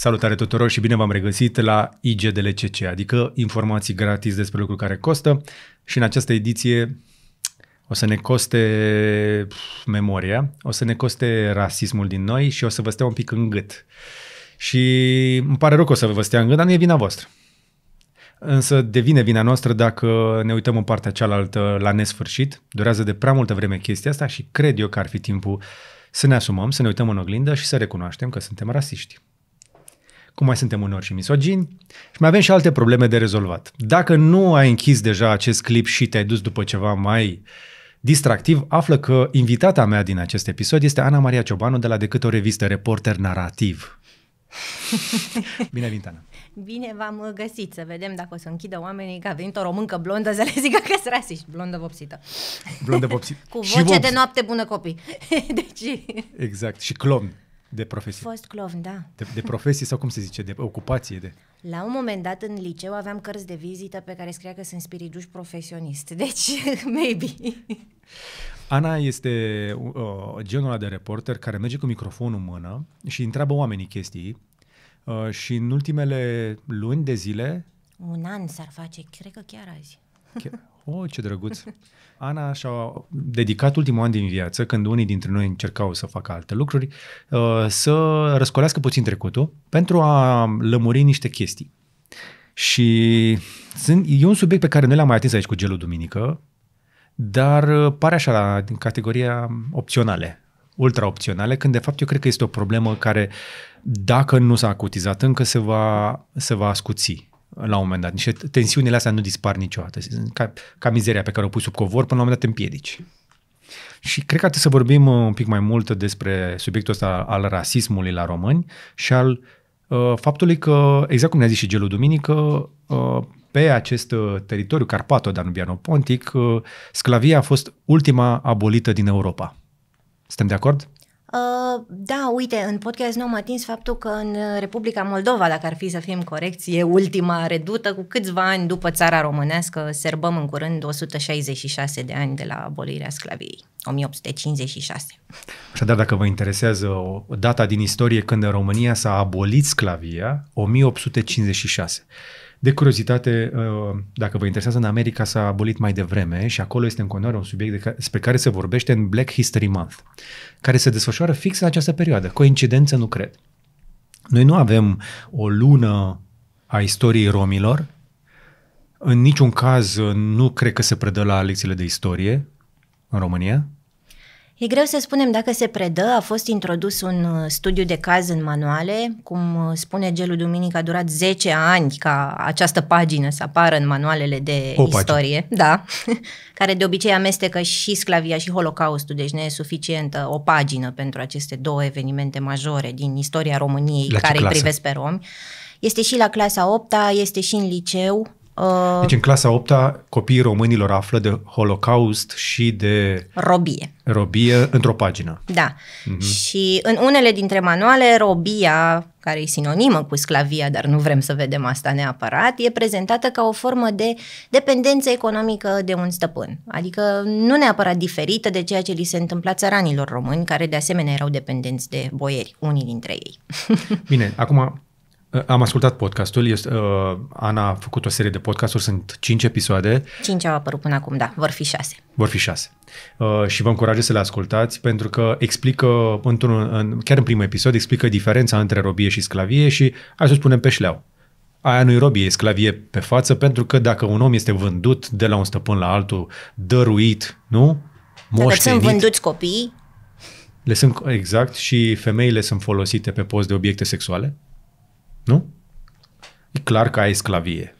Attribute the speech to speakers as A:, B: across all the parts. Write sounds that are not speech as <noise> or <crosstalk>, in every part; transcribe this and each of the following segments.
A: Salutare tuturor și bine v-am regăsit la IGDLCC, adică informații gratis despre lucruri care costă și în această ediție o să ne coste memoria, o să ne coste rasismul din noi și o să vă stea un pic în gât. Și îmi pare rău că o să vă stea în gât, dar nu e vina voastră. Însă devine vina noastră dacă ne uităm în partea cealaltă la nesfârșit. Durează de prea multă vreme chestia asta și cred eu că ar fi timpul să ne asumăm, să ne uităm în oglindă și să recunoaștem că suntem rasiști cum mai suntem uneori și misogini, și mai avem și alte probleme de rezolvat. Dacă nu ai închis deja acest clip și te-ai dus după ceva mai distractiv, află că invitata mea din acest episod este Ana Maria Ciobanu de la Decât o revistă reporter narrativ. <laughs> Bine venit, Ana!
B: Bine v-am uh, găsit, să vedem dacă o să închidă oamenii că a venit o româncă blondă să le zică că sunt rasist, blondă vopsită.
A: Blondă vopsită. <laughs> Cu voce vopsit. de
B: noapte bună copii. <laughs> deci...
A: Exact, și clon. De profesie.
B: Fost clovn, da. De, de
A: profesie sau cum se zice, de ocupație? De...
B: La un moment dat în liceu aveam cărți de vizită pe care scria că sunt spiriduș profesionist, deci <laughs> maybe.
A: Ana este uh, genul ăla de reporter care merge cu microfonul în mână și întreabă oamenii chestii uh, și în ultimele luni de zile...
B: Un an s-ar face, cred că chiar azi.
A: Oh, ce drăguț! Ana și-a dedicat ultimul an din viață, când unii dintre noi încercau să facă alte lucruri, uh, să răscolească puțin trecutul pentru a lămuri niște chestii. Și sunt, e un subiect pe care noi l-am mai atins aici cu gelul duminică, dar uh, pare așa la din categoria opționale, ultra opționale, când de fapt eu cred că este o problemă care, dacă nu s-a acutizat încă, se va, se va ascuți la un moment dat. Niște tensiunile astea nu dispar niciodată. Ca, ca mizeria pe care o pui sub covor, până la un moment dat te împiedici. Și cred că trebuie să vorbim uh, un pic mai mult despre subiectul ăsta al rasismului la români și al uh, faptului că, exact cum ne-a zis și Gelu Duminică, uh, pe acest uh, teritoriu carpato-danubiano-pontic, uh, sclavia a fost ultima abolită din Europa. Suntem de acord?
B: Uh, da, uite, în podcast nu am atins faptul că în Republica Moldova, dacă ar fi să fim corecți, e ultima redută cu câțiva ani după țara românească, serbăm în curând 166 de ani de la abolirea sclaviei, 1856.
A: Așadar, dacă vă interesează o data din istorie când în România s-a abolit sclavia, 1856. De curiozitate, uh, dacă vă interesează, în America s-a abolit mai devreme și acolo este în continuare un subiect despre care se vorbește în Black History Month, care se desfășoară fix în această perioadă. Coincidență nu cred. Noi nu avem o lună a istoriei romilor, în niciun caz nu cred că se predă la lecțiile de istorie în România. E
B: greu să spunem dacă se predă. A fost introdus un uh, studiu de caz în manuale. Cum uh, spune Gelu Duminic, a durat 10 ani ca această pagină să apară în manualele de o istorie. Pagină. Da. <laughs> Care de obicei amestecă și sclavia și holocaustul, deci nu e suficientă o pagină pentru aceste două evenimente majore din istoria României La care îi privesc pe romi. Este și la clasa 8 este și în liceu. Uh, deci în
A: clasa 8 -a, copiii românilor află de Holocaust și de... Robie. Robie într-o pagină. Da. Uh-huh. Și
B: în unele dintre manuale, robia, care e sinonimă cu sclavia, dar nu vrem să vedem asta neapărat, e prezentată ca o formă de dependență economică de un stăpân. Adică nu neapărat diferită de ceea ce li se întâmpla țăranilor români, care de asemenea erau dependenți de boieri, unii dintre ei.
A: <laughs> Bine, acum Uh, am ascultat podcastul, este, uh, Ana a făcut o serie de podcasturi, sunt cinci episoade.
B: Cinci au apărut până acum, da, vor fi șase.
A: Vor fi șase. Uh, și vă încurajez să le ascultați pentru că explică, într-un, în, chiar în primul episod, explică diferența între robie și sclavie și hai să spunem pe șleau. Aia nu-i robie, e sclavie pe față pentru că dacă un om este vândut de la un stăpân la altul, dăruit, nu? Moștenit, dacă sunt vânduți copii. Le sunt, exact, și femeile sunt folosite pe post de obiecte sexuale nu? E clar că ai sclavie.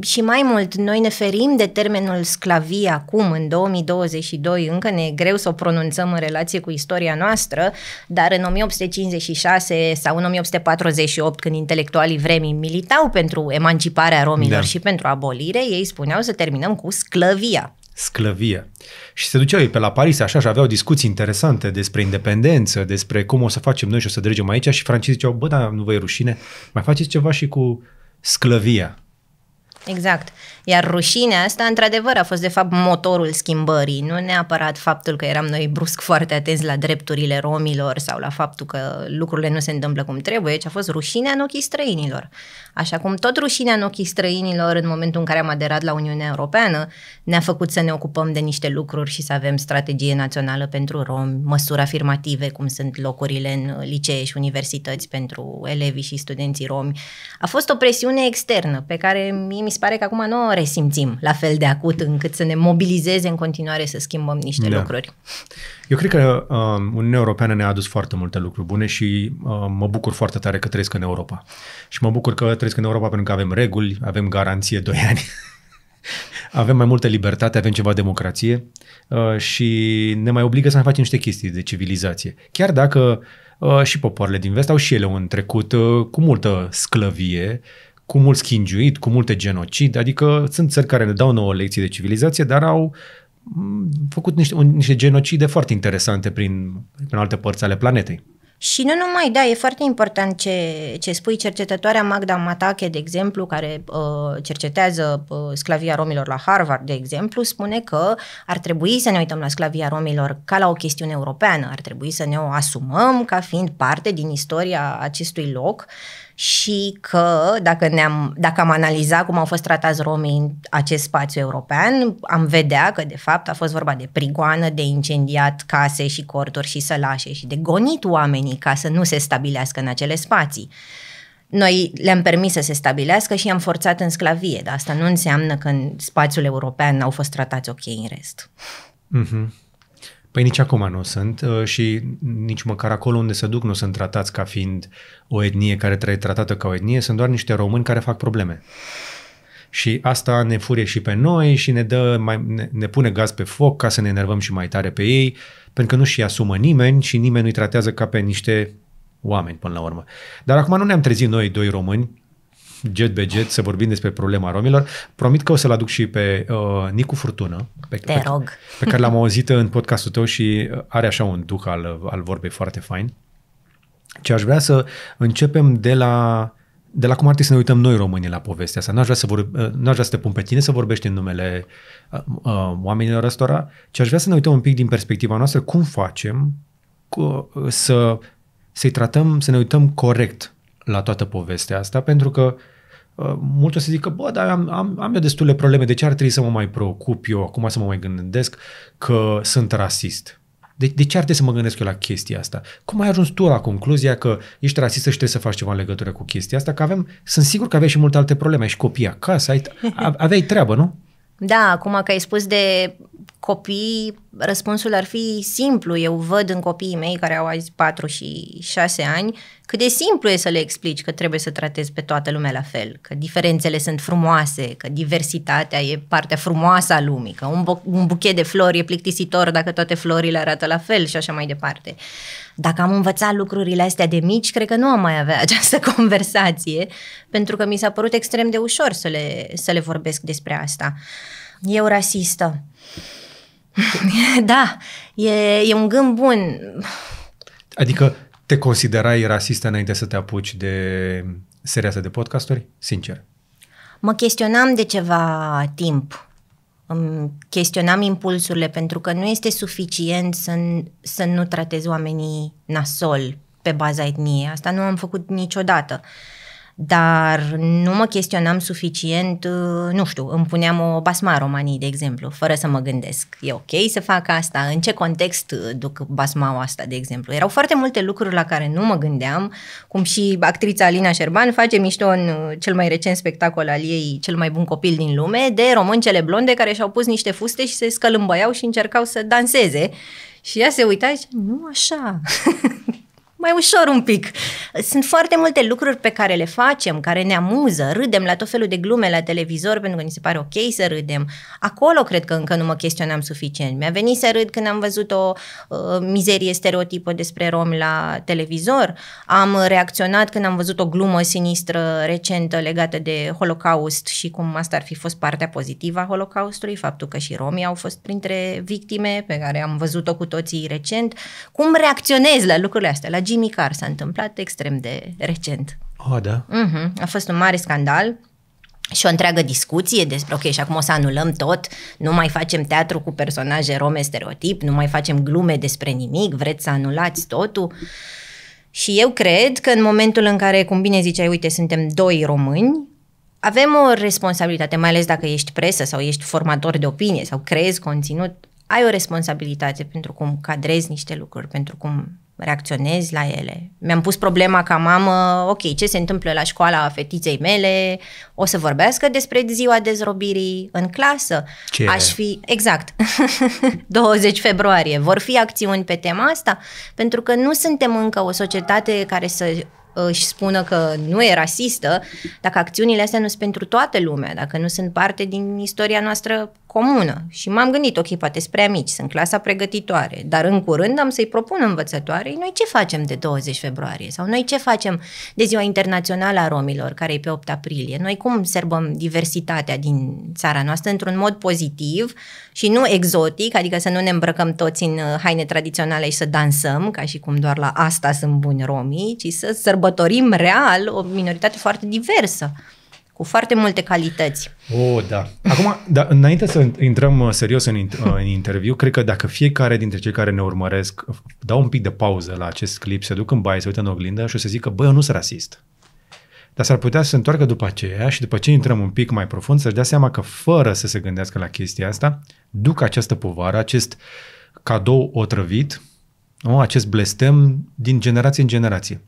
B: Și mai mult, noi ne ferim de termenul sclavie acum, în 2022, încă ne e greu să o pronunțăm în relație cu istoria noastră, dar în 1856 sau în 1848, când intelectualii vremii militau pentru emanciparea romilor da. și pentru abolire, ei spuneau să terminăm cu sclavia
A: sclăvie. Și se duceau ei pe la Paris, așa, și aveau discuții interesante despre independență, despre cum o să facem noi și o să dregem aici și francezii ziceau, bă, dar nu vă e rușine, mai faceți ceva și cu sclăvia.
B: Exact. Iar rușinea asta, într-adevăr, a fost de fapt motorul schimbării, nu neapărat faptul că eram noi brusc foarte atenți la drepturile romilor sau la faptul că lucrurile nu se întâmplă cum trebuie, ci a fost rușinea în ochii străinilor. Așa cum tot rușinea în ochii străinilor în momentul în care am aderat la Uniunea Europeană ne-a făcut să ne ocupăm de niște lucruri și să avem strategie națională pentru romi, măsuri afirmative, cum sunt locurile în licee și universități pentru elevii și studenții romi. A fost o presiune externă pe care mie mi se pare că acum nu o resimțim la fel de acut încât să ne mobilizeze în continuare să schimbăm niște da. lucruri.
A: Eu cred că uh, Uniunea Europeană ne-a adus foarte multe lucruri bune și uh, mă bucur foarte tare că trăiesc în Europa. Și mă bucur că trăiesc în Europa pentru că avem reguli, avem garanție 2 ani. <laughs> avem mai multă libertate, avem ceva democrație uh, și ne mai obligă să mai facem niște chestii de civilizație. Chiar dacă uh, și popoarele din vest au și ele un trecut uh, cu multă sclăvie cu mult schingiuit, cu multe genocid, adică sunt țări care ne dau nouă lecții de civilizație, dar au mm, făcut niște, un, niște genocide foarte interesante prin, prin alte părți ale planetei.
B: Și nu numai, da, e foarte important ce, ce spui cercetătoarea Magda Matache, de exemplu, care uh, cercetează uh, sclavia romilor la Harvard, de exemplu, spune că ar trebui să ne uităm la sclavia romilor ca la o chestiune europeană, ar trebui să ne o asumăm ca fiind parte din istoria acestui loc și că dacă, ne-am, dacă am analizat cum au fost tratați romii în acest spațiu european, am vedea că de fapt a fost vorba de prigoană, de incendiat case și corturi și sălașe și de gonit oamenii ca să nu se stabilească în acele spații. Noi le-am permis să se stabilească și i-am forțat în sclavie, dar asta nu înseamnă că în spațiul european n-au fost tratați ok în rest.
A: Mm-hmm. Păi nici acum nu sunt uh, și nici măcar acolo unde se duc nu sunt tratați ca fiind o etnie care trebuie tratată ca o etnie, sunt doar niște români care fac probleme. Și asta ne furie și pe noi și ne, dă mai, ne, ne pune gaz pe foc ca să ne enervăm și mai tare pe ei, pentru că nu și asumă nimeni și nimeni nu-i tratează ca pe niște oameni până la urmă. Dar acum nu ne-am trezit noi doi români jet be jet să vorbim despre problema romilor. Promit că o să-l aduc și pe uh, Nicu Furtună, pe, Te pe, rog. pe care l-am auzit în podcastul tău și uh, are așa un duc al, uh, al vorbei foarte fain. Ce aș vrea să începem de la de la cum ar trebui să ne uităm noi românii la povestea asta. N-aș vrea să, vor, uh, n-aș vrea să te pun pe tine să vorbești în numele uh, uh, oamenilor răstora, ci aș vrea să ne uităm un pic din perspectiva noastră cum facem cu, să, să-i tratăm, să ne uităm corect la toată povestea asta, pentru că uh, mulți o să zică, bă, dar am, am, am eu destule probleme, de ce ar trebui să mă mai preocup eu, acum să mă mai gândesc că sunt rasist? De, de ce ar trebui să mă gândesc eu la chestia asta? Cum ai ajuns tu la concluzia că ești rasist și trebuie să faci ceva în legătură cu chestia asta? Că avem, sunt sigur că aveai și multe alte probleme, ai și copii acasă, ai, aveai treabă, nu?
B: Da, acum că ai spus de copii, răspunsul ar fi simplu. Eu văd în copiii mei care au azi 4 și 6 ani cât de simplu e să le explici că trebuie să tratezi pe toată lumea la fel, că diferențele sunt frumoase, că diversitatea e partea frumoasă a lumii, că un, bu- un buchet de flori e plictisitor dacă toate florile arată la fel și așa mai departe. Dacă am învățat lucrurile astea de mici, cred că nu am mai avea <laughs> această conversație, pentru că mi s-a părut extrem de ușor să le, să le vorbesc despre asta. Eu rasistă. <laughs> da, e, e un gând bun.
A: Adică te considerai rasistă înainte să te apuci de seria asta de podcasturi? Sincer.
B: Mă chestionam de ceva timp. Îmi chestionam impulsurile pentru că nu este suficient să, să nu tratez oamenii nasol pe baza etniei. Asta nu am făcut niciodată. Uh, dar nu mă chestionam suficient, uh, nu știu, îmi puneam o basma romanii, de exemplu, fără să mă gândesc, e ok să fac asta, în ce context uh, duc basma asta, de exemplu. Erau foarte multe lucruri la care nu mă gândeam, cum și actrița Alina Șerban face mișto în uh, cel mai recent spectacol al ei, cel mai bun copil din lume, de româncele blonde care și-au pus niște fuste și se scălâmbăiau și încercau să danseze. Și ea se uita și nu așa. <laughs> mai ușor un pic. Sunt foarte multe lucruri pe care le facem, care ne amuză, râdem la tot felul de glume la televizor pentru că ni se pare ok să râdem. Acolo cred că încă nu mă chestionam suficient. Mi-a venit să râd când am văzut o uh, mizerie stereotipă despre romi la televizor. Am reacționat când am văzut o glumă sinistră recentă legată de Holocaust și cum asta ar fi fost partea pozitivă a Holocaustului, faptul că și romii au fost printre victime pe care am văzut-o cu toții recent. Cum reacționez la lucrurile astea, la Jimmy Carr s-a întâmplat extrem de recent. Oh, da? Mm-hmm. A fost un mare scandal și o întreagă discuție despre, ok, și acum o să anulăm tot, nu mai facem teatru cu personaje rome stereotip, nu mai facem glume despre nimic, vreți să anulați totul? Și eu cred că în momentul în care, cum bine ziceai, uite, suntem doi români, avem o responsabilitate, mai ales dacă ești presă sau ești formator de opinie sau creezi conținut, ai o responsabilitate pentru cum cadrezi niște lucruri, pentru cum reacționezi la ele. Mi-am pus problema ca mamă, ok, ce se întâmplă la școala fetiței mele, o să vorbească despre ziua dezrobirii în clasă. Ce? Aș fi, exact, 20 <laughs> februarie, vor fi acțiuni pe tema asta, pentru că nu suntem încă o societate care să își spună că nu e rasistă, dacă acțiunile astea nu sunt pentru toată lumea, dacă nu sunt parte din istoria noastră comună și m-am gândit, ok, poate spre amici, sunt clasa pregătitoare, dar în curând am să-i propun învățătoarei, noi ce facem de 20 februarie sau noi ce facem de Ziua Internațională a Romilor, care e pe 8 aprilie, noi cum serbăm diversitatea din țara noastră într-un mod pozitiv și nu exotic, adică să nu ne îmbrăcăm toți în uh, haine tradiționale și să dansăm, ca și cum doar la asta sunt buni romii, ci să sărbătorim real o minoritate foarte diversă cu foarte multe calități.
A: Oh, da. Acum, da, înainte să intrăm uh, serios în, uh, în interviu, cred că dacă fiecare dintre cei care ne urmăresc uh, dau un pic de pauză la acest clip, se duc în baie, se uită în oglindă și o să zică, băi, eu nu sunt rasist. Dar s-ar putea să se întoarcă după aceea și după ce intrăm un pic mai profund să-și dea seama că fără să se gândească la chestia asta, duc această povară, acest cadou otrăvit, acest blestem din generație în generație.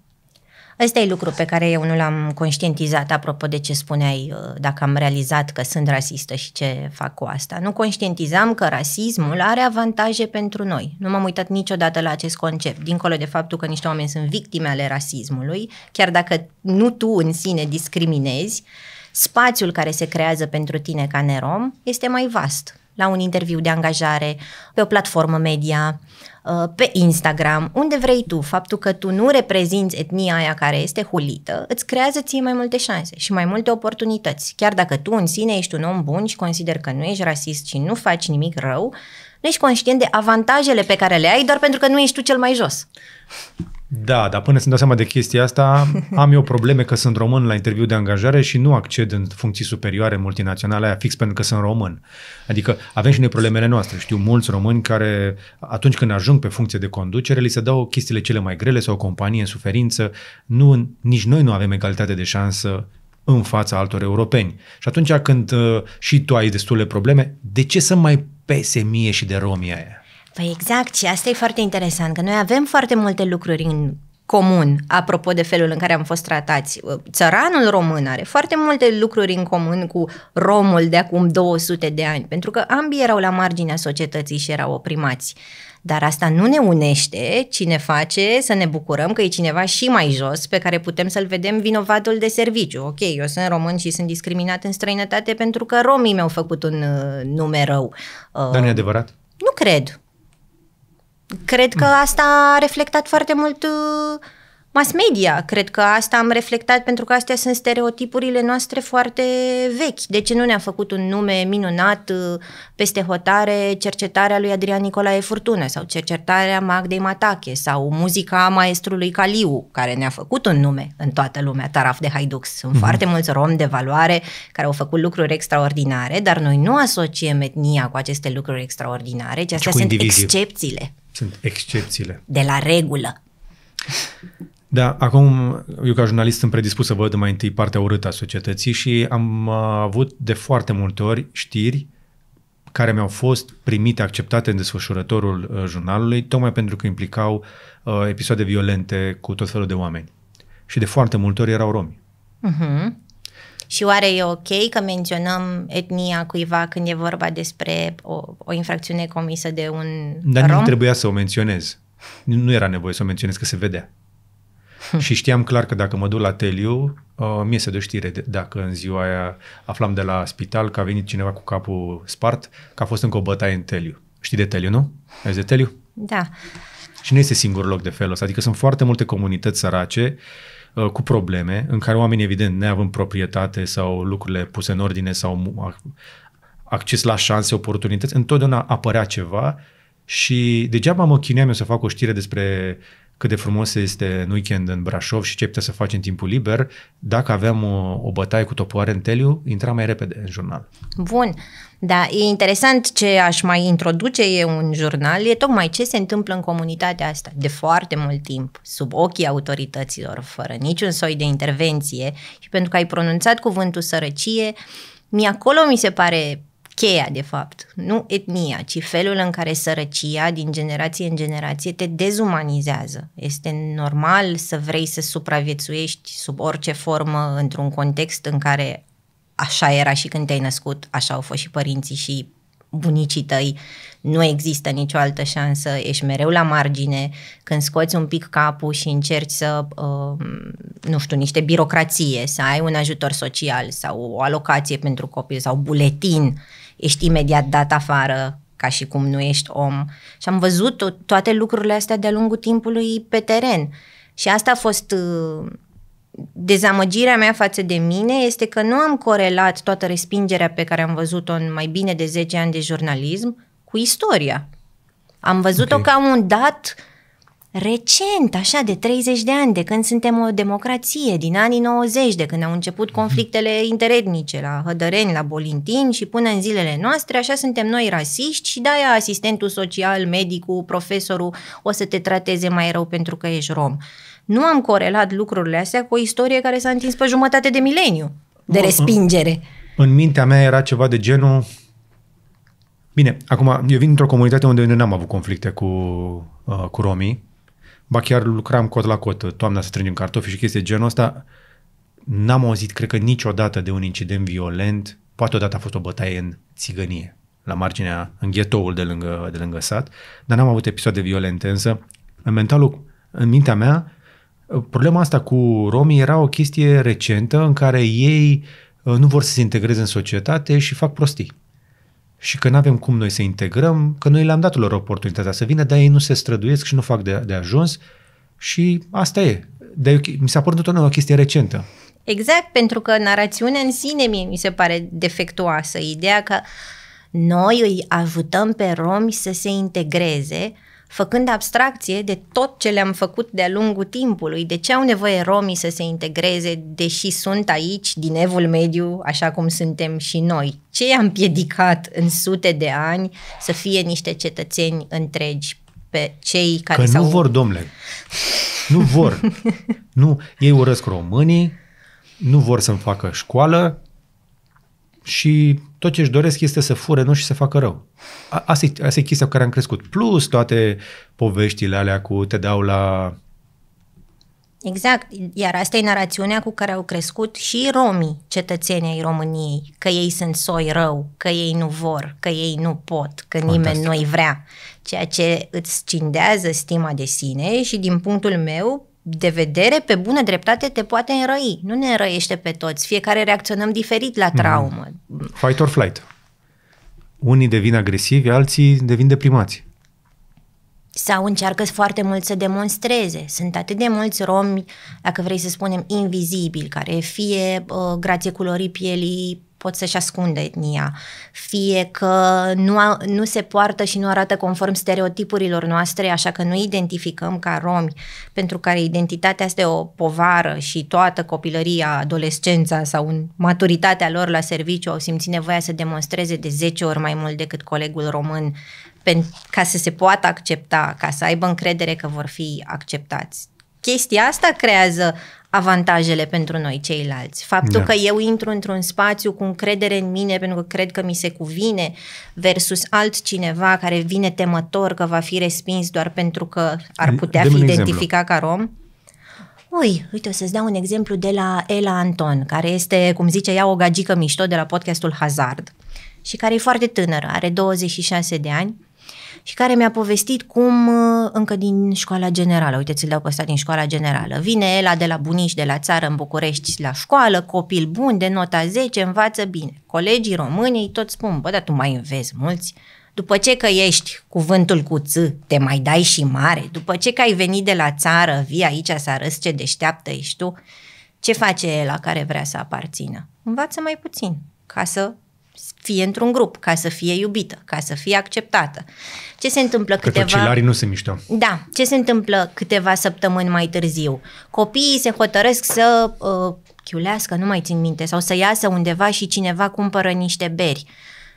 B: Ăsta e lucru pe care eu nu l-am conștientizat, apropo de ce spuneai, uh, dacă am realizat că sunt rasistă și ce fac cu asta. Nu conștientizam că rasismul are avantaje pentru noi. Nu m-am uitat niciodată la acest concept, dincolo de faptul că niște oameni sunt victime ale rasismului, chiar dacă nu tu în sine discriminezi, spațiul care se creează pentru tine ca nerom este mai vast. La un interviu de angajare, pe o platformă media, Uh, pe Instagram, unde vrei tu, faptul că tu nu reprezinți etnia aia care este hulită, îți creează ție mai multe șanse și mai multe oportunități. Chiar dacă tu în sine ești un om bun și consider că nu ești rasist și nu faci nimic rău, nu ești conștient de avantajele pe care le ai doar pentru că nu ești tu cel mai jos.
A: Da, dar până să-mi dau seama de chestia asta, <laughs> am eu probleme că sunt român la interviu de angajare și nu acced în funcții superioare multinaționale, aia fix pentru că sunt român. Adică avem și noi problemele noastre. Știu mulți români care, atunci când ajung pe funcție de conducere, li se dau chestiile cele mai grele sau o companie în suferință. Nu, nici noi nu avem egalitate de șansă în fața altor europeni. Și atunci când uh, și tu ai destule probleme, de ce să mai pese mie și de romii aia?
B: Păi exact, și asta e foarte interesant, că noi avem foarte multe lucruri în comun, apropo de felul în care am fost tratați. Uh, țăranul român are foarte multe lucruri în comun cu romul de acum 200 de ani, pentru că ambii erau la marginea societății și erau oprimați. Dar asta nu ne unește, ci ne face să ne bucurăm că e cineva și mai jos pe care putem să-l vedem vinovatul de serviciu. Ok, eu sunt român și sunt discriminat în străinătate pentru că romii mi-au făcut un uh, nume
A: rău. Uh, Dar nu e uh, adevărat?
B: Nu cred. Cred că asta a reflectat foarte mult uh, mass media. Cred că asta am reflectat pentru că astea sunt stereotipurile noastre foarte vechi. De ce nu ne-a făcut un nume minunat uh, peste hotare cercetarea lui Adrian Nicolae Furtună sau cercetarea Magdei Matache sau muzica maestrului Caliu, care ne-a făcut un nume în toată lumea, Taraf de Haiduc. Sunt mm-hmm. foarte mulți romi de valoare care au făcut lucruri extraordinare, dar noi nu asociem etnia cu aceste lucruri extraordinare, ci deci astea sunt indivizii. excepțiile.
A: Sunt excepțiile. De
B: la regulă.
A: Da, acum eu ca jurnalist sunt predispus să văd mai întâi partea urâtă a societății și am uh, avut de foarte multe ori știri care mi-au fost primite, acceptate în desfășurătorul uh, jurnalului, tocmai pentru că implicau uh, episoade violente cu tot felul de oameni. Și de foarte multe ori erau romi.
B: Uh-huh. Și oare e ok că menționăm etnia cuiva când e vorba despre o, o infracțiune comisă de un Dar rom? nu trebuia
A: să o menționez. Nu era nevoie să o menționez, că se vedea. Hm. și știam clar că dacă mă duc la Teliu, uh, mie se dă știre de, dacă în ziua aia aflam de la spital că a venit cineva cu capul spart, că a fost încă o bătaie în Teliu. Știi de Teliu, nu? Ai de Teliu? Da. Și nu este singurul loc de felul ăsta. Adică sunt foarte multe comunități sărace uh, Uh, cu probleme, în care oamenii, evident, neavând proprietate sau lucrurile puse în ordine sau acces la șanse, oportunități, întotdeauna apărea ceva și degeaba mă chineam eu să fac o știre despre cât de frumos este în weekend în Brașov și ce putea să faci în timpul liber, dacă aveam o, o bătaie cu topoare în teliu, intra mai repede în jurnal.
B: Bun. Da, e interesant ce aș mai introduce e un jurnal, e tocmai ce se întâmplă în comunitatea asta de foarte mult timp, sub ochii autorităților, fără niciun soi de intervenție și pentru că ai pronunțat cuvântul sărăcie, mi acolo mi se pare cheia, de fapt, nu etnia, ci felul în care sărăcia din generație în generație te dezumanizează. Este normal să vrei să supraviețuiești sub orice formă într-un context în care așa era și când te-ai născut, așa au fost și părinții și bunicii tăi, nu există nicio altă șansă, ești mereu la margine, când scoți un pic capul și încerci să, uh, nu știu, niște birocrație, să ai un ajutor social sau o alocație pentru copil sau buletin, ești imediat dat afară ca și cum nu ești om. Și am văzut toate lucrurile astea de-a lungul timpului pe teren. Și asta a fost uh, dezamăgirea mea față de mine este că nu am corelat toată respingerea pe care am văzut-o în mai bine de 10 ani de jurnalism cu istoria. Am văzut-o okay. ca un dat recent, așa, de 30 de ani, de când suntem o democrație, din anii 90, de când au început mhm. conflictele interetnice la Hădăreni, la Bolintin și până în zilele noastre, așa suntem noi rasiști și de-aia asistentul social, medicul, profesorul o să te trateze mai rău pentru că ești rom. Uh, nu am corelat lucrurile astea cu o istorie care s-a întins pe jumătate de mileniu de respingere.
A: În, în mintea mea era ceva de genul... Bine, acum, eu vin într-o comunitate unde nu n-am avut conflicte cu, uh, cu romii, ba chiar lucram cot la cot, toamna să strângem cartofi și chestii genul ăsta, n-am auzit, cred că niciodată, de un incident violent, poate odată a fost o bătaie în țigănie, la marginea, în ghetoul de lângă, de lângă sat, dar n-am avut episoade violente, însă în mentalul, în mintea mea, Problema asta cu romii era o chestie recentă în care ei uh, nu vor să se integreze în societate și fac prostii. Și că nu avem cum noi să integrăm, că noi le-am dat lor oportunitatea să vină, dar ei nu se străduiesc și nu fac de, de ajuns și asta e. Dar mi s-a părut o chestie recentă.
B: Exact, pentru că narațiunea în sine mie mi se pare defectuoasă. Ideea că noi îi ajutăm pe romi să se integreze, făcând abstracție de tot ce le-am făcut de-a lungul timpului. De ce au nevoie romii să se integreze, deși sunt aici, din evul mediu, așa cum suntem și noi? Ce i-am piedicat în sute de ani să fie niște cetățeni întregi pe cei care Că s-au... nu vor,
A: domnule. Nu vor. <laughs> nu, ei urăsc românii, nu vor să-mi facă școală, și tot ce își doresc este să fure, nu și să facă rău. Asta e, chestia cu care am crescut. Plus toate poveștile alea cu te dau la...
B: Exact, iar asta e narațiunea cu care au crescut și romii, cetățenii ai României, că ei sunt soi rău, că ei nu vor, că ei nu pot, că Fantastic. nimeni nu-i vrea, ceea ce îți scindează stima de sine și din punctul meu de vedere, pe bună dreptate, te poate înrăi. Nu ne înrăiește pe toți. Fiecare reacționăm diferit la mhm. traumă.
A: Fight or flight. Unii devin agresivi, alții devin deprimați.
B: Sau încearcă foarte mult să demonstreze. Sunt atât de mulți romi, dacă vrei să spunem, invizibili, care fie uh, grație culorii pielii, pot să-și ascundă etnia, fie că nu, a, nu se poartă și nu arată conform stereotipurilor noastre, așa că nu identificăm ca romi, pentru care identitatea este o povară și toată copilăria, adolescența sau în maturitatea lor la serviciu au simțit nevoia să demonstreze de 10 ori mai mult decât colegul român ca să se poată accepta, ca să aibă încredere că vor fi acceptați. Chestia asta creează avantajele pentru noi ceilalți. Faptul da. că eu intru într-un spațiu cu încredere în mine pentru că cred că mi se cuvine versus altcineva care vine temător că va fi respins doar pentru că ar putea fi identificat ca rom. Ui, uite, o să-ți dau un exemplu de la Ela Anton, care este, cum zice ea, o gagică mișto de la podcastul Hazard și care e foarte tânără, are 26 de ani și care mi-a povestit cum uh, încă din școala generală, uite ți-l dau pe ăsta din școala generală, vine Ela de la bunici de la țară în București la școală, copil bun de nota 10, învață bine. Colegii românii tot spun, bă, dar tu mai înveți mulți. După ce că ești cuvântul cu ț, te mai dai și mare, după ce că ai venit de la țară, vii aici să arăți ce deșteaptă ești tu, ce face la care vrea să aparțină? Învață mai puțin, ca să fie într-un grup, ca să fie iubită, ca să fie acceptată. Ce se întâmplă că câteva... Că nu se mișcă. Da. Ce se întâmplă câteva săptămâni mai târziu? Copiii se hotărăsc să uh, chiulească, nu mai țin minte, sau să iasă undeva și cineva cumpără niște beri.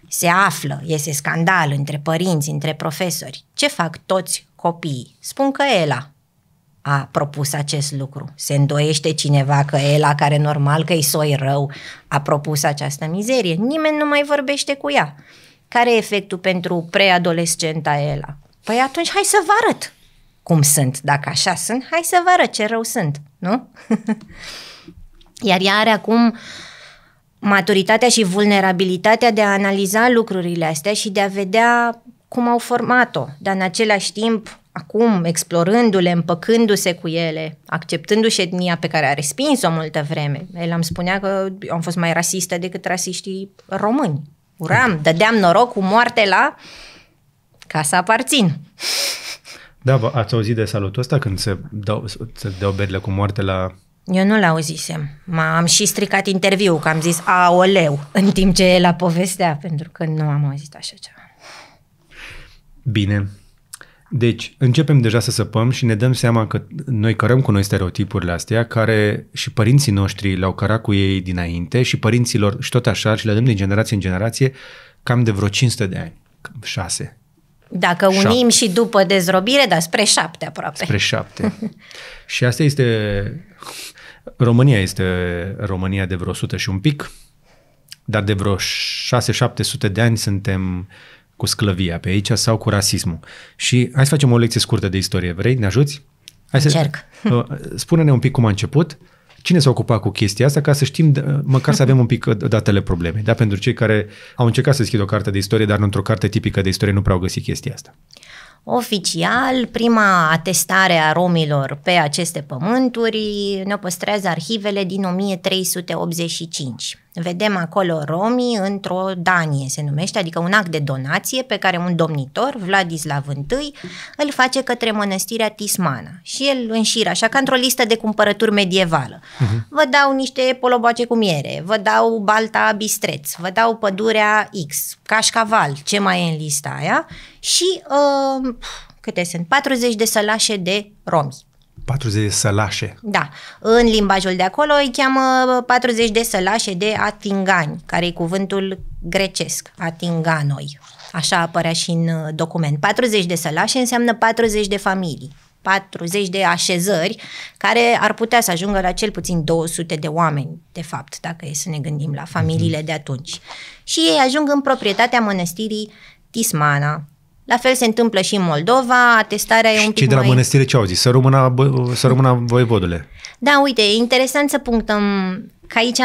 B: Se află, iese scandal între părinți, între profesori. Ce fac toți copiii? Spun că Ela, a propus acest lucru. Se îndoiește cineva că e la care normal că-i soi rău a propus această mizerie. Nimeni nu mai vorbește cu ea. Care e efectul pentru preadolescenta Ela? Păi atunci hai să vă arăt cum sunt. Dacă așa sunt, hai să vă arăt ce rău sunt, nu? <laughs> Iar ea are acum maturitatea și vulnerabilitatea de a analiza lucrurile astea și de a vedea cum au format-o, dar în același timp acum, explorându-le, împăcându-se cu ele, acceptându-și etnia pe care a respins-o multă vreme. El am spunea că eu am fost mai rasistă decât rasiștii români. Uram, dădeam noroc cu moarte la ca să aparțin.
A: Da, bă, ați auzit de salutul ăsta când se dau, se dau berile cu moarte la...
B: Eu nu l-auzisem. M-am și stricat interviul, că am zis aoleu, în timp ce el a povestea, pentru că nu am auzit așa ceva.
A: Bine, deci, începem deja să săpăm și ne dăm seama că noi cărăm cu noi stereotipurile astea care și părinții noștri le-au cărat cu ei dinainte și părinților și tot așa și le dăm din generație în generație cam de vreo 500 de ani, șase.
B: Dacă unim șapte. și după dezrobire, dar spre șapte aproape. Spre șapte.
A: <laughs> și asta este... România este România de vreo 100 și un pic, dar de vreo 6-700 de ani suntem cu sclavia pe aici sau cu rasismul. Și hai să facem o lecție scurtă de istorie. Vrei? Ne ajuți? Hai Încerc. Să, <laughs> uh, spune-ne un pic cum a început, cine s-a ocupat cu chestia asta ca să știm, uh, măcar să avem un pic uh, datele problemei, da? pentru cei care au încercat să deschidă o carte de istorie, dar într-o carte tipică de istorie nu prea au găsit chestia asta.
B: Oficial, prima atestare a romilor pe aceste pământuri ne păstrează arhivele din 1385 vedem acolo romii într-o danie, se numește, adică un act de donație pe care un domnitor, Vladislav I, îl face către mănăstirea Tismana și el înșiră, așa ca într-o listă de cumpărături medievală. Uh-huh. Vă dau niște poloboace cu miere, vă dau balta bistreț, vă dau pădurea X, cașcaval, ce mai e în lista aia și uh, câte sunt? 40 de sălașe de
A: romi. 40 de sălașe.
B: Da. În limbajul de acolo îi cheamă 40 de sălașe de atingani, care e cuvântul grecesc, atinganoi. Așa apărea și în uh, document. 40 de sălașe înseamnă 40 de familii. 40 de așezări care ar putea să ajungă la cel puțin 200 de oameni, de fapt, dacă e să ne gândim la familiile mhm. de atunci. Și ei ajung în proprietatea mănăstirii Tismana, la fel se întâmplă și în Moldova, atestarea și e un pic cei de la mai... mănăstire
A: ce au zis? Să rămână, bă, să rămână voievodule.
B: Da, uite, e interesant să punctăm că aici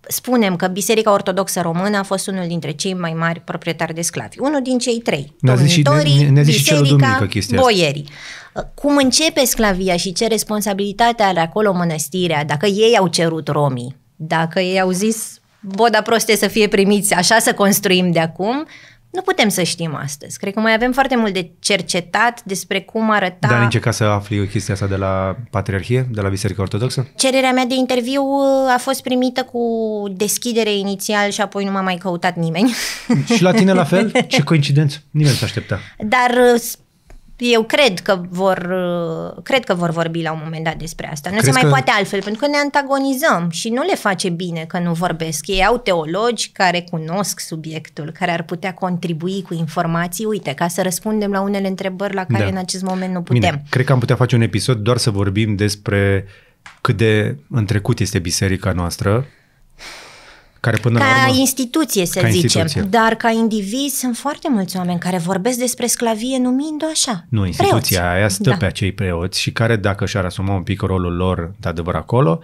B: spunem că Biserica Ortodoxă Română a fost unul dintre cei mai mari proprietari de sclavi. Unul din cei trei. Ne-a zis și, ne, ne zis Biserica, și duminică chestia boierii. Asta. Cum începe sclavia și ce responsabilitate are acolo mănăstirea, dacă ei au cerut romii, dacă ei au zis boda proste să fie primiți, așa să construim de acum, nu putem să știm astăzi. Cred că mai avem foarte mult de cercetat despre cum arăta...
A: Dar ai să afli o chestia asta de la Patriarhie, de la Biserica Ortodoxă?
B: Cererea mea de interviu uh, a fost primită cu deschidere inițial și apoi nu m-a mai căutat nimeni.
A: Și la tine la fel? <laughs> Ce coincidență! Nimeni nu s-a aștepta.
B: Dar uh, eu cred că vor uh, cred că vor vorbi la un moment dat despre asta. Nu Crezi se mai că... poate altfel, pentru că ne antagonizăm și nu le face bine că nu vorbesc. Ei au teologi care cunosc subiectul, care ar putea contribui cu informații, uite, ca să răspundem la unele întrebări la care da. în acest moment nu putem. Bine,
A: cred că am putea face un episod doar să vorbim despre cât de întrecut este biserica noastră, care până ca la urmă,
B: instituție, să ca zicem. Instituție. Dar ca indivizi sunt foarte mulți oameni care vorbesc despre sclavie numind-o așa. Nu, instituția preoți. aia stă da. pe
A: acei preoți și care, dacă și-ar asuma un pic rolul lor, de adevăr, acolo,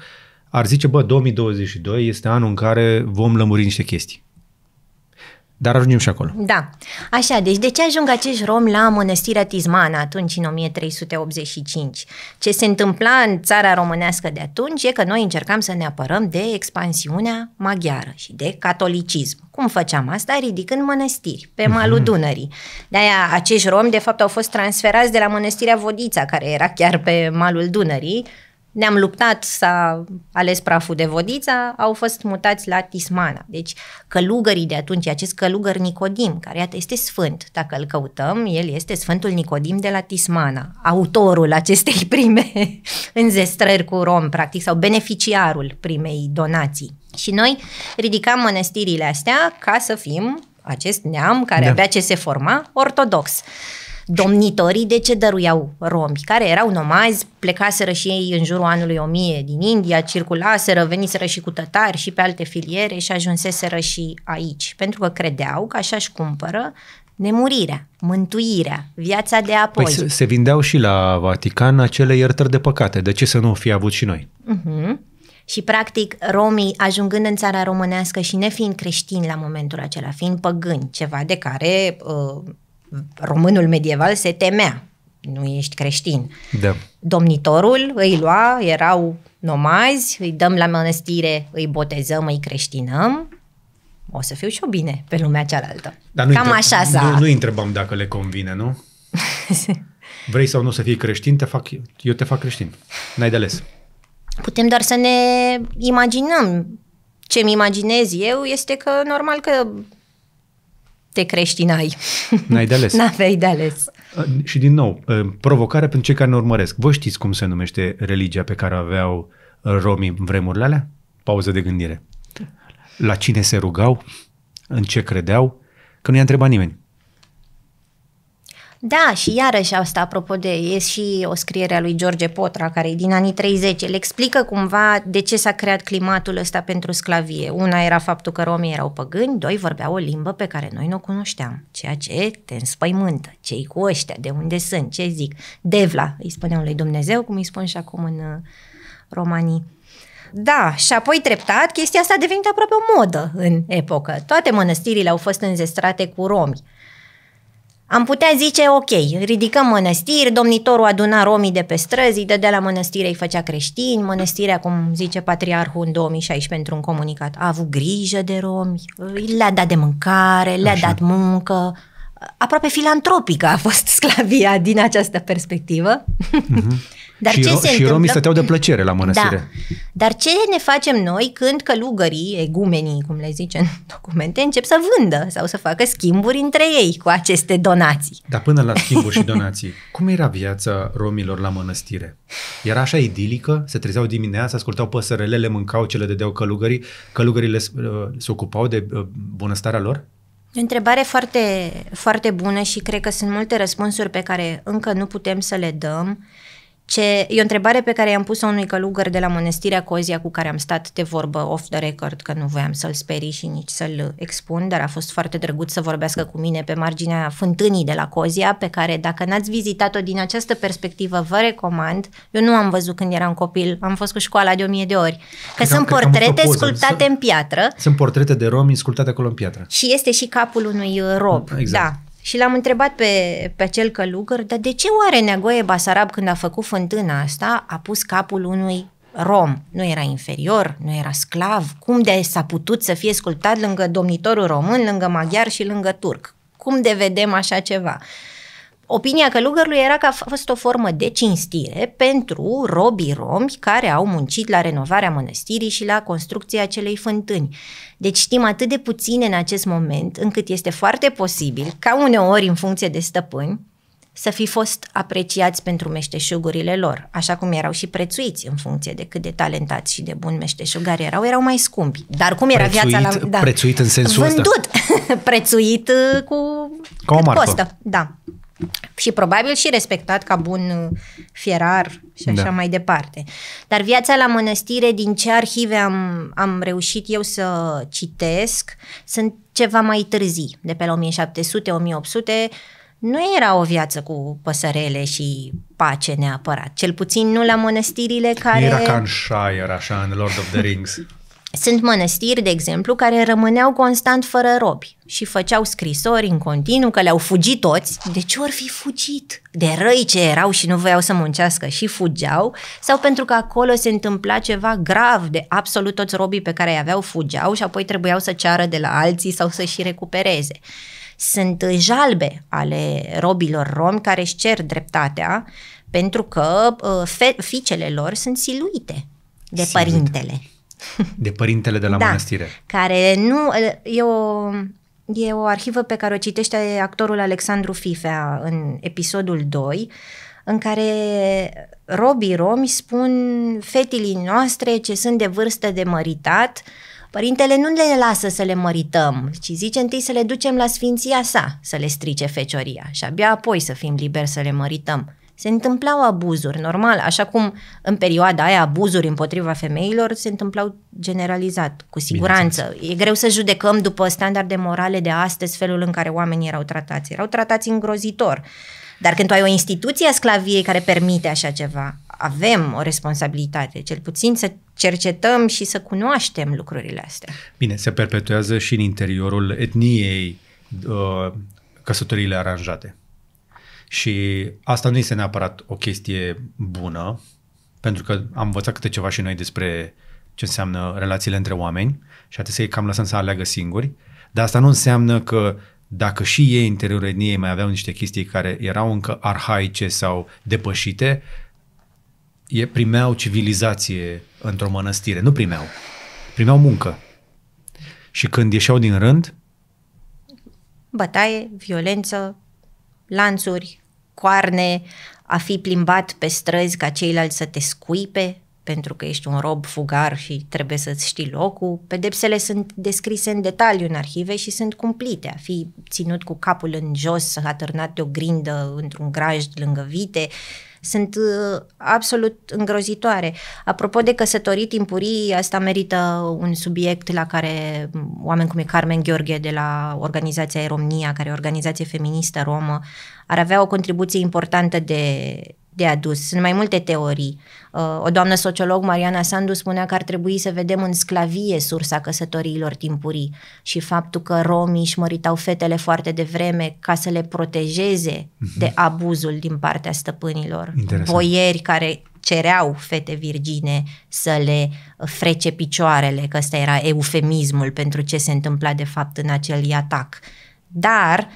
A: ar zice, bă, 2022 este anul în care vom lămuri niște chestii. Dar ajungem și acolo.
B: Da. Așa, deci de ce ajung acești romi la mănăstirea Tizmana atunci, în 1385? Ce se întâmpla în țara românească de atunci e că noi încercam să ne apărăm de expansiunea maghiară și de catolicism. Cum făceam asta? Ridicând mănăstiri pe mhm. malul Dunării. De-aia acești romi, de fapt, au fost transferați de la mănăstirea Vodița, care era chiar pe malul Dunării, ne-am luptat, s-a ales praful de vodița, au fost mutați la Tismana. Deci călugării de atunci, acest călugăr Nicodim, care iată este sfânt, dacă îl căutăm, el este Sfântul Nicodim de la Tismana, autorul acestei <laughs> prime înzestrări cu rom, practic, sau beneficiarul primei donații. Și noi ridicam mănăstirile astea ca să fim acest neam care da. abia ce se forma, ortodox domnitorii de ce dăruiau romi, care erau nomazi, plecaseră și ei în jurul anului 1000 din India, circulaseră, veniseră și cu tătari și pe alte filiere și ajunseseră și aici, pentru că credeau că așa își cumpără nemurirea, mântuirea, viața de păi apoi. Păi se, se
A: vindeau și la Vatican acele iertări de păcate, de ce să nu fi avut și noi?
B: Uh-huh. Și, practic, romii, ajungând în țara românească și nefiind creștini la momentul acela, fiind păgâni, ceva de care uh, românul medieval se temea, nu ești creștin. Da. Domnitorul îi lua, erau nomazi, îi dăm la mănăstire, îi botezăm, îi creștinăm, o să fiu și eu bine pe lumea cealaltă. Dar nu Cam intre- așa s-a... Nu, nu
A: întrebam dacă le convine, nu? <laughs> Vrei sau nu să fii creștin, te fac, eu te fac creștin. N-ai de ales.
B: Putem doar să ne imaginăm. Ce-mi imaginez eu este că normal că te creștinai. N-ai de ales. <laughs> n avei de ales.
A: Uh, și din nou, uh, provocarea pentru cei care ne urmăresc. Vă știți cum se numește religia pe care aveau uh, romii în vremurile alea? Pauză de gândire. La cine se rugau? În ce credeau? Că nu i-a întrebat nimeni.
B: Da, și iarăși asta apropo de, e și o scriere a lui George Potra, care e din anii 30, el explică cumva de ce s-a creat climatul ăsta pentru sclavie. Una era faptul că romii erau păgâni, doi vorbeau o limbă pe care noi nu o cunoșteam, ceea ce te înspăimântă, cei cu ăștia, de unde sunt, ce zic, devla, îi spuneam lui Dumnezeu, cum îi spun și acum în uh, Romanii. Da, și apoi treptat, chestia asta a devenit aproape o modă în epocă. Toate mănăstirile au fost înzestrate cu romi. Am putea zice, ok, ridicăm mănăstiri, domnitorul aduna romii de pe străzi, de, de la mănăstire îi făcea creștini, mănăstirea, cum zice patriarhul în 2016 pentru un comunicat, a avut grijă de romi, le-a dat de mâncare, le-a Așa. dat muncă, aproape filantropică a fost sclavia din această perspectivă.
A: Uh-huh. Dar și, ce ro- se și întâmplă? romii stăteau de plăcere la da. mănăstire. Da.
B: Dar ce ne facem noi când călugării, egumenii, cum le zice în documente, încep să vândă sau să facă schimburi între ei cu aceste donații?
A: Dar până la schimburi și donații, <laughs> cum era viața romilor la mănăstire? Era așa idilică? Se trezeau dimineața, ascultau păsărelele, mâncau cele de deau călugării? Călugările uh, se ocupau de uh, bunăstarea lor?
B: E o întrebare foarte, foarte bună și cred că sunt multe răspunsuri pe care încă nu putem să le dăm. Uh, ce e o întrebare pe care i-am pus-o unui călugăr de la Mănăstirea Cozia cu care am stat de vorbă off the record, că nu voiam să-l sperii și nici să-l expun, dar a fost foarte drăguț să vorbească cu mine pe marginea fântânii de la Cozia, pe care dacă n-ați vizitat-o din această perspectivă, vă recomand. Eu nu am văzut când eram copil, am fost cu școala de o mie de ori.
A: Că, sunt că portrete sculptate sunt, în piatră. Sunt portrete de romi sculptate acolo în piatră.
B: Și este și capul unui rob. Exact. Da. Și l-am întrebat pe, pe acel călugăr, dar de ce oare Neagoie Basarab, când a făcut fântâna asta, a pus capul unui rom? Nu era inferior, nu era sclav? Cum de s-a putut să fie sculptat lângă domnitorul român, lângă maghiar și lângă turc? Cum de vedem așa ceva? Uh, Opinia călugărului era că a fost o formă de cinstire pentru robii romi care au muncit la renovarea mănăstirii și la construcția acelei fântâni. Deci știm atât de puține în acest moment, încât este foarte posibil, ca uneori în funcție de stăpâni, să fi fost apreciați pentru meșteșugurile lor, așa cum erau și prețuiți în funcție de cât de talentați și de buni meșteșugari erau, erau mai scumpi. Dar cum era prețuit, viața la... Da, prețuit
A: în sensul Vândut. ăsta?
B: Vândut! <laughs> prețuit uh, cu Ca o costă. Da și probabil și respectat ca bun uh, fierar și așa da. mai departe. Dar viața la mănăstire, din ce arhive am, am reușit eu să citesc, sunt ceva mai târzii, de pe la 1700-1800, nu era o viață cu păsărele și pace neapărat, cel puțin nu la mănăstirile care... Era ca în
A: Shire, așa, în Lord of the Rings. <laughs>
B: Sunt mănăstiri, de exemplu, care rămâneau constant fără robi și făceau scrisori în continuu că le-au fugit toți. De ce ori fi fugit? De răi ce erau și nu voiau să muncească și fugeau? Sau pentru că acolo se întâmpla ceva grav de absolut toți robii pe care îi aveau fugeau și apoi trebuiau să ceară de la alții sau să și recupereze? Sunt jalbe ale robilor romi care își cer dreptatea pentru că uh, fiicele lor sunt siluite de Silut. părintele.
A: De părintele de la da, mănăstire.
B: Care nu... E o, e o arhivă pe care o citește actorul Alexandru Fifea în episodul 2, în care robii romi spun fetilii noastre ce sunt de vârstă de măritat, Părintele nu le lasă să le mărităm, ci zice întâi să le ducem la sfinția sa, să le strice fecioria și abia apoi să fim liberi să le mărităm se întâmplau abuzuri, normal, așa cum în perioada aia abuzuri împotriva femeilor se întâmplau generalizat, cu siguranță. E greu să judecăm după standarde morale de astăzi felul în care oamenii erau tratați. Erau tratați îngrozitor. Dar când tu ai o instituție a sclaviei care permite așa ceva, avem o responsabilitate, cel puțin să cercetăm și să cunoaștem lucrurile
A: astea. Bine, se perpetuează și în interiorul etniei uh, căsătoriile aranjate. Și asta nu este neapărat o chestie bună, pentru că am învățat câte ceva și noi despre ce înseamnă relațiile între oameni și atât să-i cam lăsăm să aleagă singuri, dar asta nu înseamnă că dacă și ei în interiorul etniei mai aveau niște chestii care erau încă arhaice sau depășite, e, primeau civilizație într-o mănăstire. Nu primeau. Primeau muncă. Și când ieșeau din rând...
B: Bătaie, violență, lanțuri, coarne, a fi plimbat pe străzi ca ceilalți să te scuipe, pentru că ești un rob fugar și trebuie să-ți știi locul. Pedepsele sunt descrise în detaliu în arhive și sunt cumplite. A fi ținut cu capul în jos, atârnat de o grindă într-un graj lângă vite, sunt uh, absolut îngrozitoare. Apropo de căsătorii timpurii, asta merită un subiect la care oameni cum e Carmen Gheorghe de la organizația Romnia, care e o organizație feministă romă, ar avea o contribuție importantă de, de adus. Sunt mai multe teorii. Uh, o doamnă sociolog, Mariana Sandu, spunea că ar trebui să vedem în sclavie sursa căsătoriilor timpurii și faptul că romii își măritau fetele foarte devreme ca să le protejeze mm-hmm. de abuzul din partea stăpânilor. Interesant. Boieri care cereau fete virgine să le frece picioarele, că ăsta era eufemismul pentru ce se întâmpla de fapt în acel atac. Dar uh,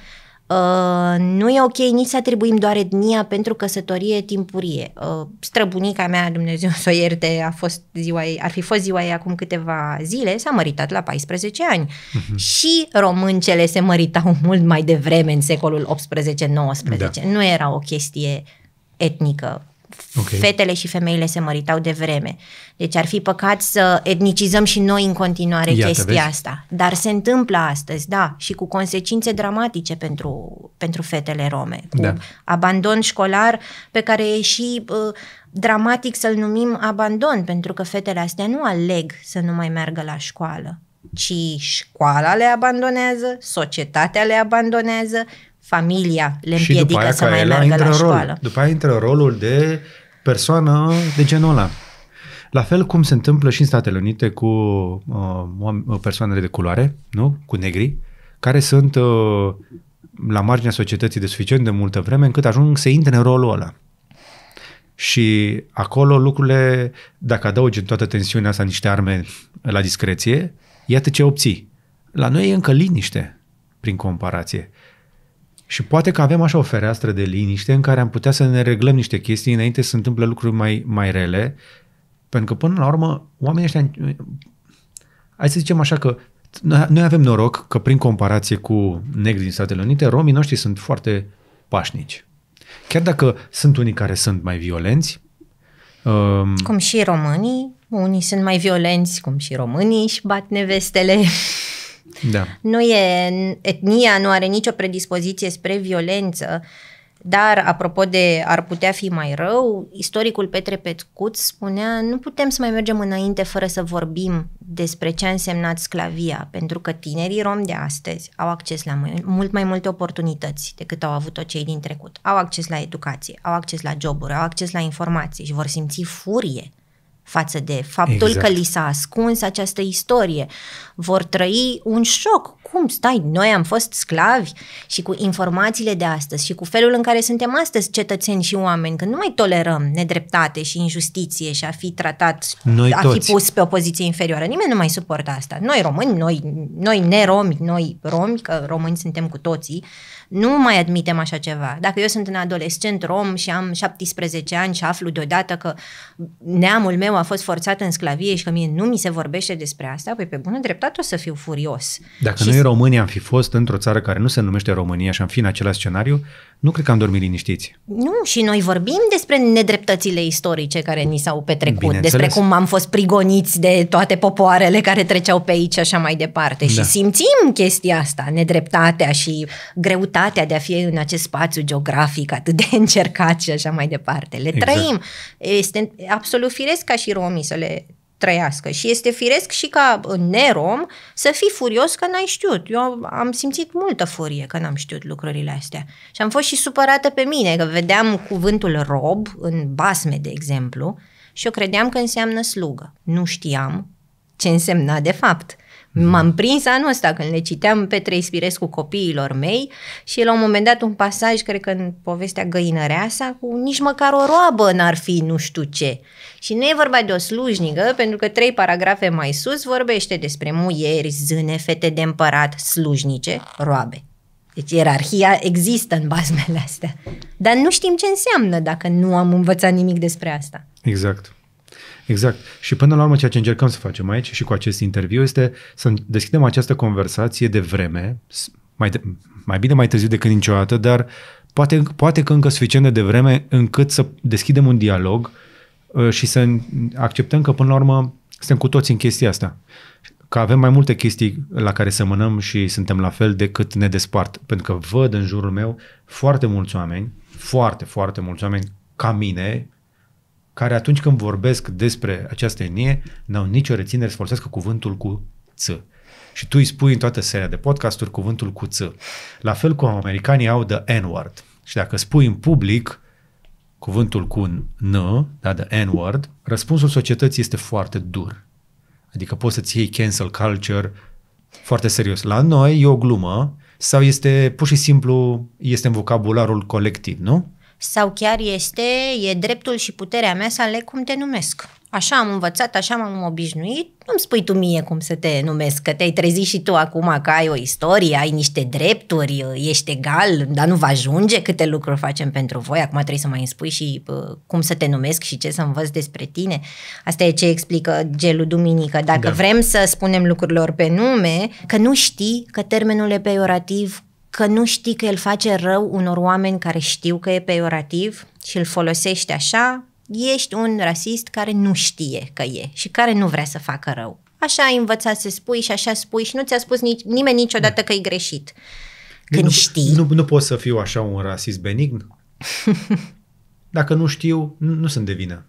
B: Uh, nu e ok nici să atribuim doar etnia pentru căsătorie timpurie. Uh, străbunica mea, Dumnezeu să o ierte, a fost ziua ei, ar fi fost ziua ei acum câteva zile, s-a măritat la 14 ani. Uh-huh. Și româncele se măritau <laughs> mult mai devreme, în secolul 18-19. Da. Nu era o chestie etnică Okay. Fetele și femeile se măritau de vreme. Deci ar fi păcat să etnicizăm și noi în continuare Iată, chestia vezi? asta. Dar se întâmplă astăzi, da, și cu consecințe dramatice pentru, pentru fetele rome. Cu da. abandon școlar pe care e și uh, dramatic să-l numim abandon, pentru că fetele astea nu aleg să nu mai meargă la școală, ci școala le abandonează, societatea le abandonează, familia le împiedică să mai meargă la școală. Rol,
A: după aia intră rolul de persoană de genul ăla. La fel cum se întâmplă și în Statele Unite cu uh, uh, persoanele de culoare, nu? cu negri, care sunt uh, la marginea societății de suficient de multă vreme încât ajung să intre în rolul ăla. Și acolo lucrurile, dacă adaugi în toată tensiunea asta niște arme la discreție, iată ce obții. La noi e încă liniște prin comparație. Și poate că avem așa o fereastră de liniște în care am putea să ne reglăm niște chestii înainte să se întâmple lucruri mai, mai rele, pentru că până la urmă oamenii ăștia, hai să zicem așa că noi avem noroc că prin comparație cu negri din Statele Unite, romii noștri sunt foarte pașnici. Chiar dacă sunt unii care sunt mai violenți. Um, cum
B: și românii, unii sunt mai violenți, cum și românii și bat nevestele. Da. Nu e, etnia nu are nicio predispoziție spre violență, dar apropo de ar putea fi mai rău, istoricul Petre Petcuț spunea nu putem să mai mergem înainte fără să vorbim despre ce a însemnat sclavia, pentru că tinerii romi de astăzi au acces la mult mai multe oportunități decât au avut-o cei din trecut. Au acces la educație, au acces la joburi, au acces la informații și vor simți furie față de faptul exact. că li s-a ascuns această istorie. Vor trăi un șoc. Cum stai? Noi am fost sclavi și cu informațiile de astăzi și cu felul în care suntem astăzi cetățeni și oameni, că nu mai tolerăm nedreptate și injustiție și a fi tratat, noi a toți. fi pus pe o poziție inferioară. Nimeni nu mai suportă asta. Noi români, noi, noi neromi, noi romi, că români suntem cu toții, uh, nu mai admitem așa ceva. Dacă eu sunt un adolescent rom și am 17 ani și aflu deodată că neamul meu a fost forțat în sclavie și că mie nu mi se vorbește despre asta, păi pe bună dreptate o să fiu furios.
A: Dacă și noi români am fi fost într-o țară care nu se numește România și am fi în același scenariu, nu cred că am dormit liniștiți.
B: Nu, și noi vorbim despre nedreptățile istorice care ni s-au petrecut, despre cum am fost prigoniți de toate popoarele care treceau pe aici și așa mai departe. Da. Și simțim chestia asta, nedreptatea și greutatea de a fi în acest spațiu geografic atât de <laughs> încercat și așa mai departe. Le exact. trăim. Este absolut firesc ca și romii să le trăiască. Și este firesc și ca nerom să fii furios că n-ai știut. Eu am simțit multă furie că n-am știut lucrurile astea. Și am fost și supărată pe mine, că vedeam cuvântul rob în basme, de exemplu, și eu credeam că înseamnă slugă. Nu știam ce însemna de fapt. M-am prins anul ăsta când le citeam pe Trei Spirescu copiilor mei și la un moment dat un pasaj, cred că în povestea Găinăreasa, cu nici măcar o roabă n-ar fi nu știu ce. Și nu e vorba de o slujnică, pentru că trei paragrafe mai sus vorbește despre muieri, zâne, fete de împărat, slujnice, roabe. Deci ierarhia există în bazmele astea. Dar nu știm ce înseamnă dacă nu am învățat nimic despre
A: asta. Exact. Exact. Și până la urmă ceea ce încercăm să facem aici și cu acest interviu este să deschidem această conversație de vreme, mai, de, mai bine mai târziu decât niciodată, dar poate, poate că încă suficient de devreme încât să deschidem un dialog uh, și să acceptăm că până la urmă suntem cu toți în chestia asta. Că avem mai multe chestii la care semănăm și suntem la fel decât ne despart. Pentru că văd în jurul meu foarte mulți oameni, foarte, foarte mulți oameni ca mine, care atunci când vorbesc despre această etnie, n-au nicio reținere să folosească cuvântul cu ț. Și tu îi spui în toată seria de podcasturi cuvântul cu ț. La fel cum americanii au the N-word. Și dacă spui în public cuvântul cu N, da, the N-word, răspunsul societății este foarte dur. Adică poți să-ți iei cancel culture foarte serios. La noi e o glumă sau este pur și simplu este în vocabularul colectiv, nu?
B: sau chiar este, e dreptul și puterea mea să aleg cum te numesc. Așa am învățat, așa m-am obișnuit, nu-mi spui tu mie cum să te numesc, că te-ai trezit și tu acum că ai o istorie, ai niște drepturi, ești egal, dar nu va ajunge câte lucruri facem pentru voi, acum trebuie să mai îmi spui și uh, cum să te numesc și ce să învăț despre tine. Asta e ce explică gelul Duminică. Dacă da. vrem să spunem lucrurilor pe nume, că nu știi că termenul e peiorativ că nu știi că el face rău unor oameni care știu că e peiorativ și îl folosești așa, ești un rasist care nu știe că e și care nu vrea să facă rău. Așa ai învățat să spui și așa spui și nu ți-a spus nici, nimeni niciodată da. că e greșit.
A: Când nu, știi... Nu, nu pot să fiu așa un rasist benign? <laughs> Dacă nu știu, nu, nu sunt de vină.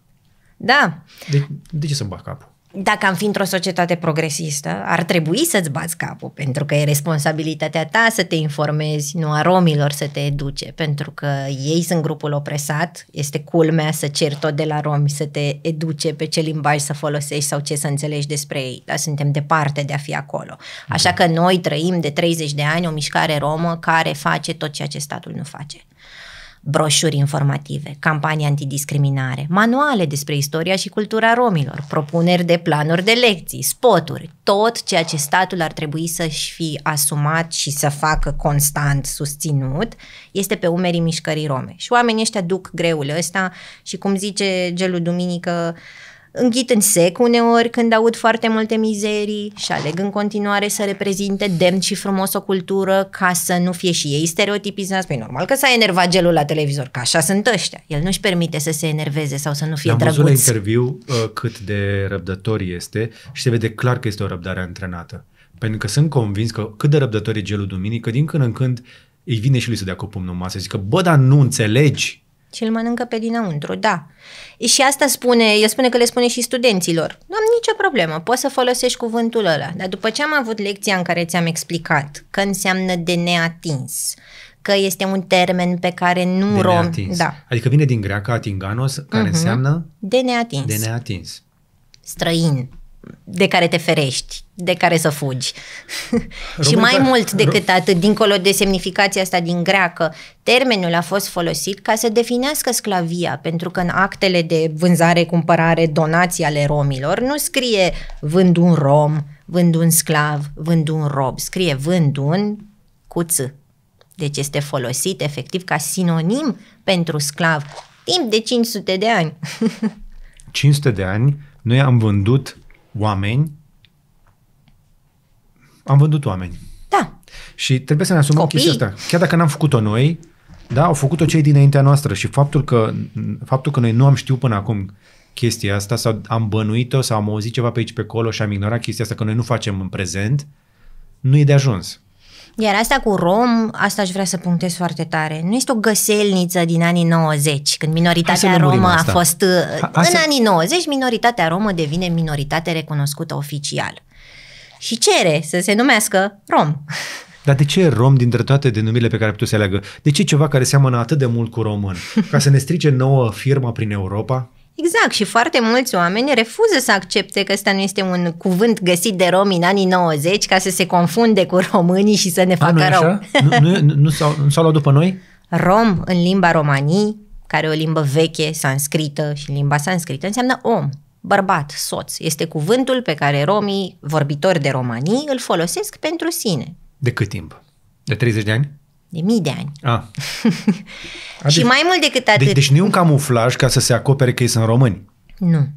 A: Da. De, de ce să-mi bag capul?
B: dacă am fi într-o societate progresistă, ar trebui să-ți bați capul, pentru că e responsabilitatea ta să te informezi, nu a romilor să te educe, pentru că ei sunt grupul opresat, este culmea să ceri tot de la romi, să te educe pe ce limbaj să folosești sau ce să înțelegi despre ei, dar suntem departe de a fi acolo. Așa că noi trăim de 30 de ani o mișcare romă care face tot ceea ce statul nu face broșuri informative, campanii antidiscriminare, manuale despre istoria și cultura romilor, propuneri de planuri de lecții, spoturi, tot ceea ce statul ar trebui să-și fi asumat și să facă constant susținut, este pe umerii mișcării rome. Și oamenii ăștia duc greul ăsta și, cum zice Gelu Duminică, uh, înghit în sec uneori când aud foarte multe mizerii și aleg în continuare să reprezinte demn și frumos o cultură ca să nu fie și ei stereotipizați. Păi normal că s-a enervat gelul la televizor, că așa sunt ăștia. El nu-și permite să se enerveze sau să nu fie drăguț. Am văzut
A: interviu uh, cât de răbdător este și se vede clar că este o răbdare antrenată. Pentru că sunt convins că cât de răbdător e gelul duminică, din când în când îi vine și lui să dea cu pumnul în masă. Zică, bă, dar nu înțelegi
B: și îl mănâncă pe dinăuntru, da. Și asta spune, el spune că le spune și studenților. Nu am nicio problemă, poți să folosești cuvântul ăla. Dar după ce am avut lecția în care ți-am explicat că înseamnă de neatins, că este un termen pe care nu de rom... Neatins. Da.
A: Adică vine din greacă atinganos, care uh-huh. înseamnă... De neatins. De neatins.
B: Străin de care te ferești, de care să fugi.
A: <laughs> și mai mult decât
B: atât, dincolo de semnificația asta din greacă, termenul a fost folosit ca să definească sclavia, pentru că în actele de vânzare, cumpărare, donații ale romilor nu scrie vând un rom, vând un sclav, vând un rob, scrie vând un cuț. Deci este folosit efectiv ca sinonim pentru sclav timp de 500 de ani.
A: 500 <laughs> de ani noi am vândut oameni, am vândut oameni. Da. Și trebuie să ne asumăm chestia asta. Chiar dacă n-am făcut-o noi, da, au făcut-o cei dinaintea noastră și faptul că, faptul că noi nu am știut până acum chestia asta sau am bănuit-o sau am auzit ceva pe aici pe acolo și am ignorat chestia asta că noi nu facem în prezent, nu e de ajuns.
B: Iar asta cu rom, asta aș vrea să punctez foarte tare. Nu este o găselniță din anii 90, când minoritatea romă a fost... Ha, uh, în să... anii 90, minoritatea romă devine minoritate recunoscută oficial. Și cere să se numească rom.
A: Dar de ce rom dintre toate denumirile pe care puteți să aleagă? De ce ceva care seamănă atât de mult cu român? Ca să ne strice nouă firma prin Europa?
B: Exact, și foarte mulți oameni refuză să accepte că ăsta nu este un cuvânt găsit de romi în anii 90 ca să se confunde cu românii și să ne facă A, nu rău. nu, nu,
A: nu, nu s-au luat după noi?
B: Rom în limba romanii, care e o limbă veche, sanscrită și limba sanscrită, înseamnă om, bărbat, soț. Este cuvântul pe care romii, vorbitori de romanii, îl folosesc pentru sine.
A: De cât timp? De 30 de ani?
B: de mii de ani.
A: A. A deci, și mai
B: mult decât deci, atât. Deci, deci
A: nu e un camuflaj ca să se acopere că ei sunt români.
B: Nu. <laughs>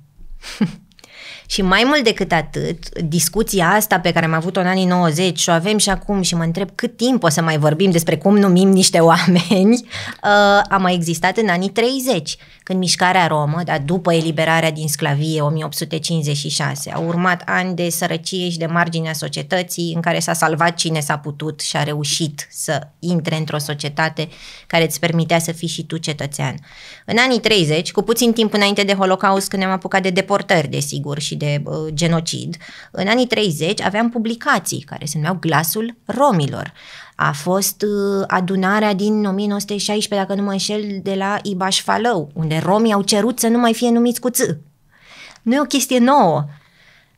B: și mai mult decât atât, discuția asta pe care am avut-o în anii 90 și o avem și acum și mă întreb cât timp o să mai vorbim despre cum numim niște oameni, <laughs> uh, a mai existat în anii 30 când mișcarea romă, da, după eliberarea din sclavie 1856, au urmat ani de sărăcie și de marginea societății în care s-a salvat cine s-a putut și a reușit să intre într-o societate care îți permitea să fii și tu cetățean. În anii 30, cu puțin timp înainte de Holocaust, când ne-am apucat de deportări, desigur, și de uh, genocid, în anii 30 aveam publicații care se numeau Glasul Romilor. A fost uh, adunarea din 1916, dacă nu mă înșel, de la Ibaș Falău, unde romii au cerut să nu mai fie numiți cu ț. Nu e o chestie nouă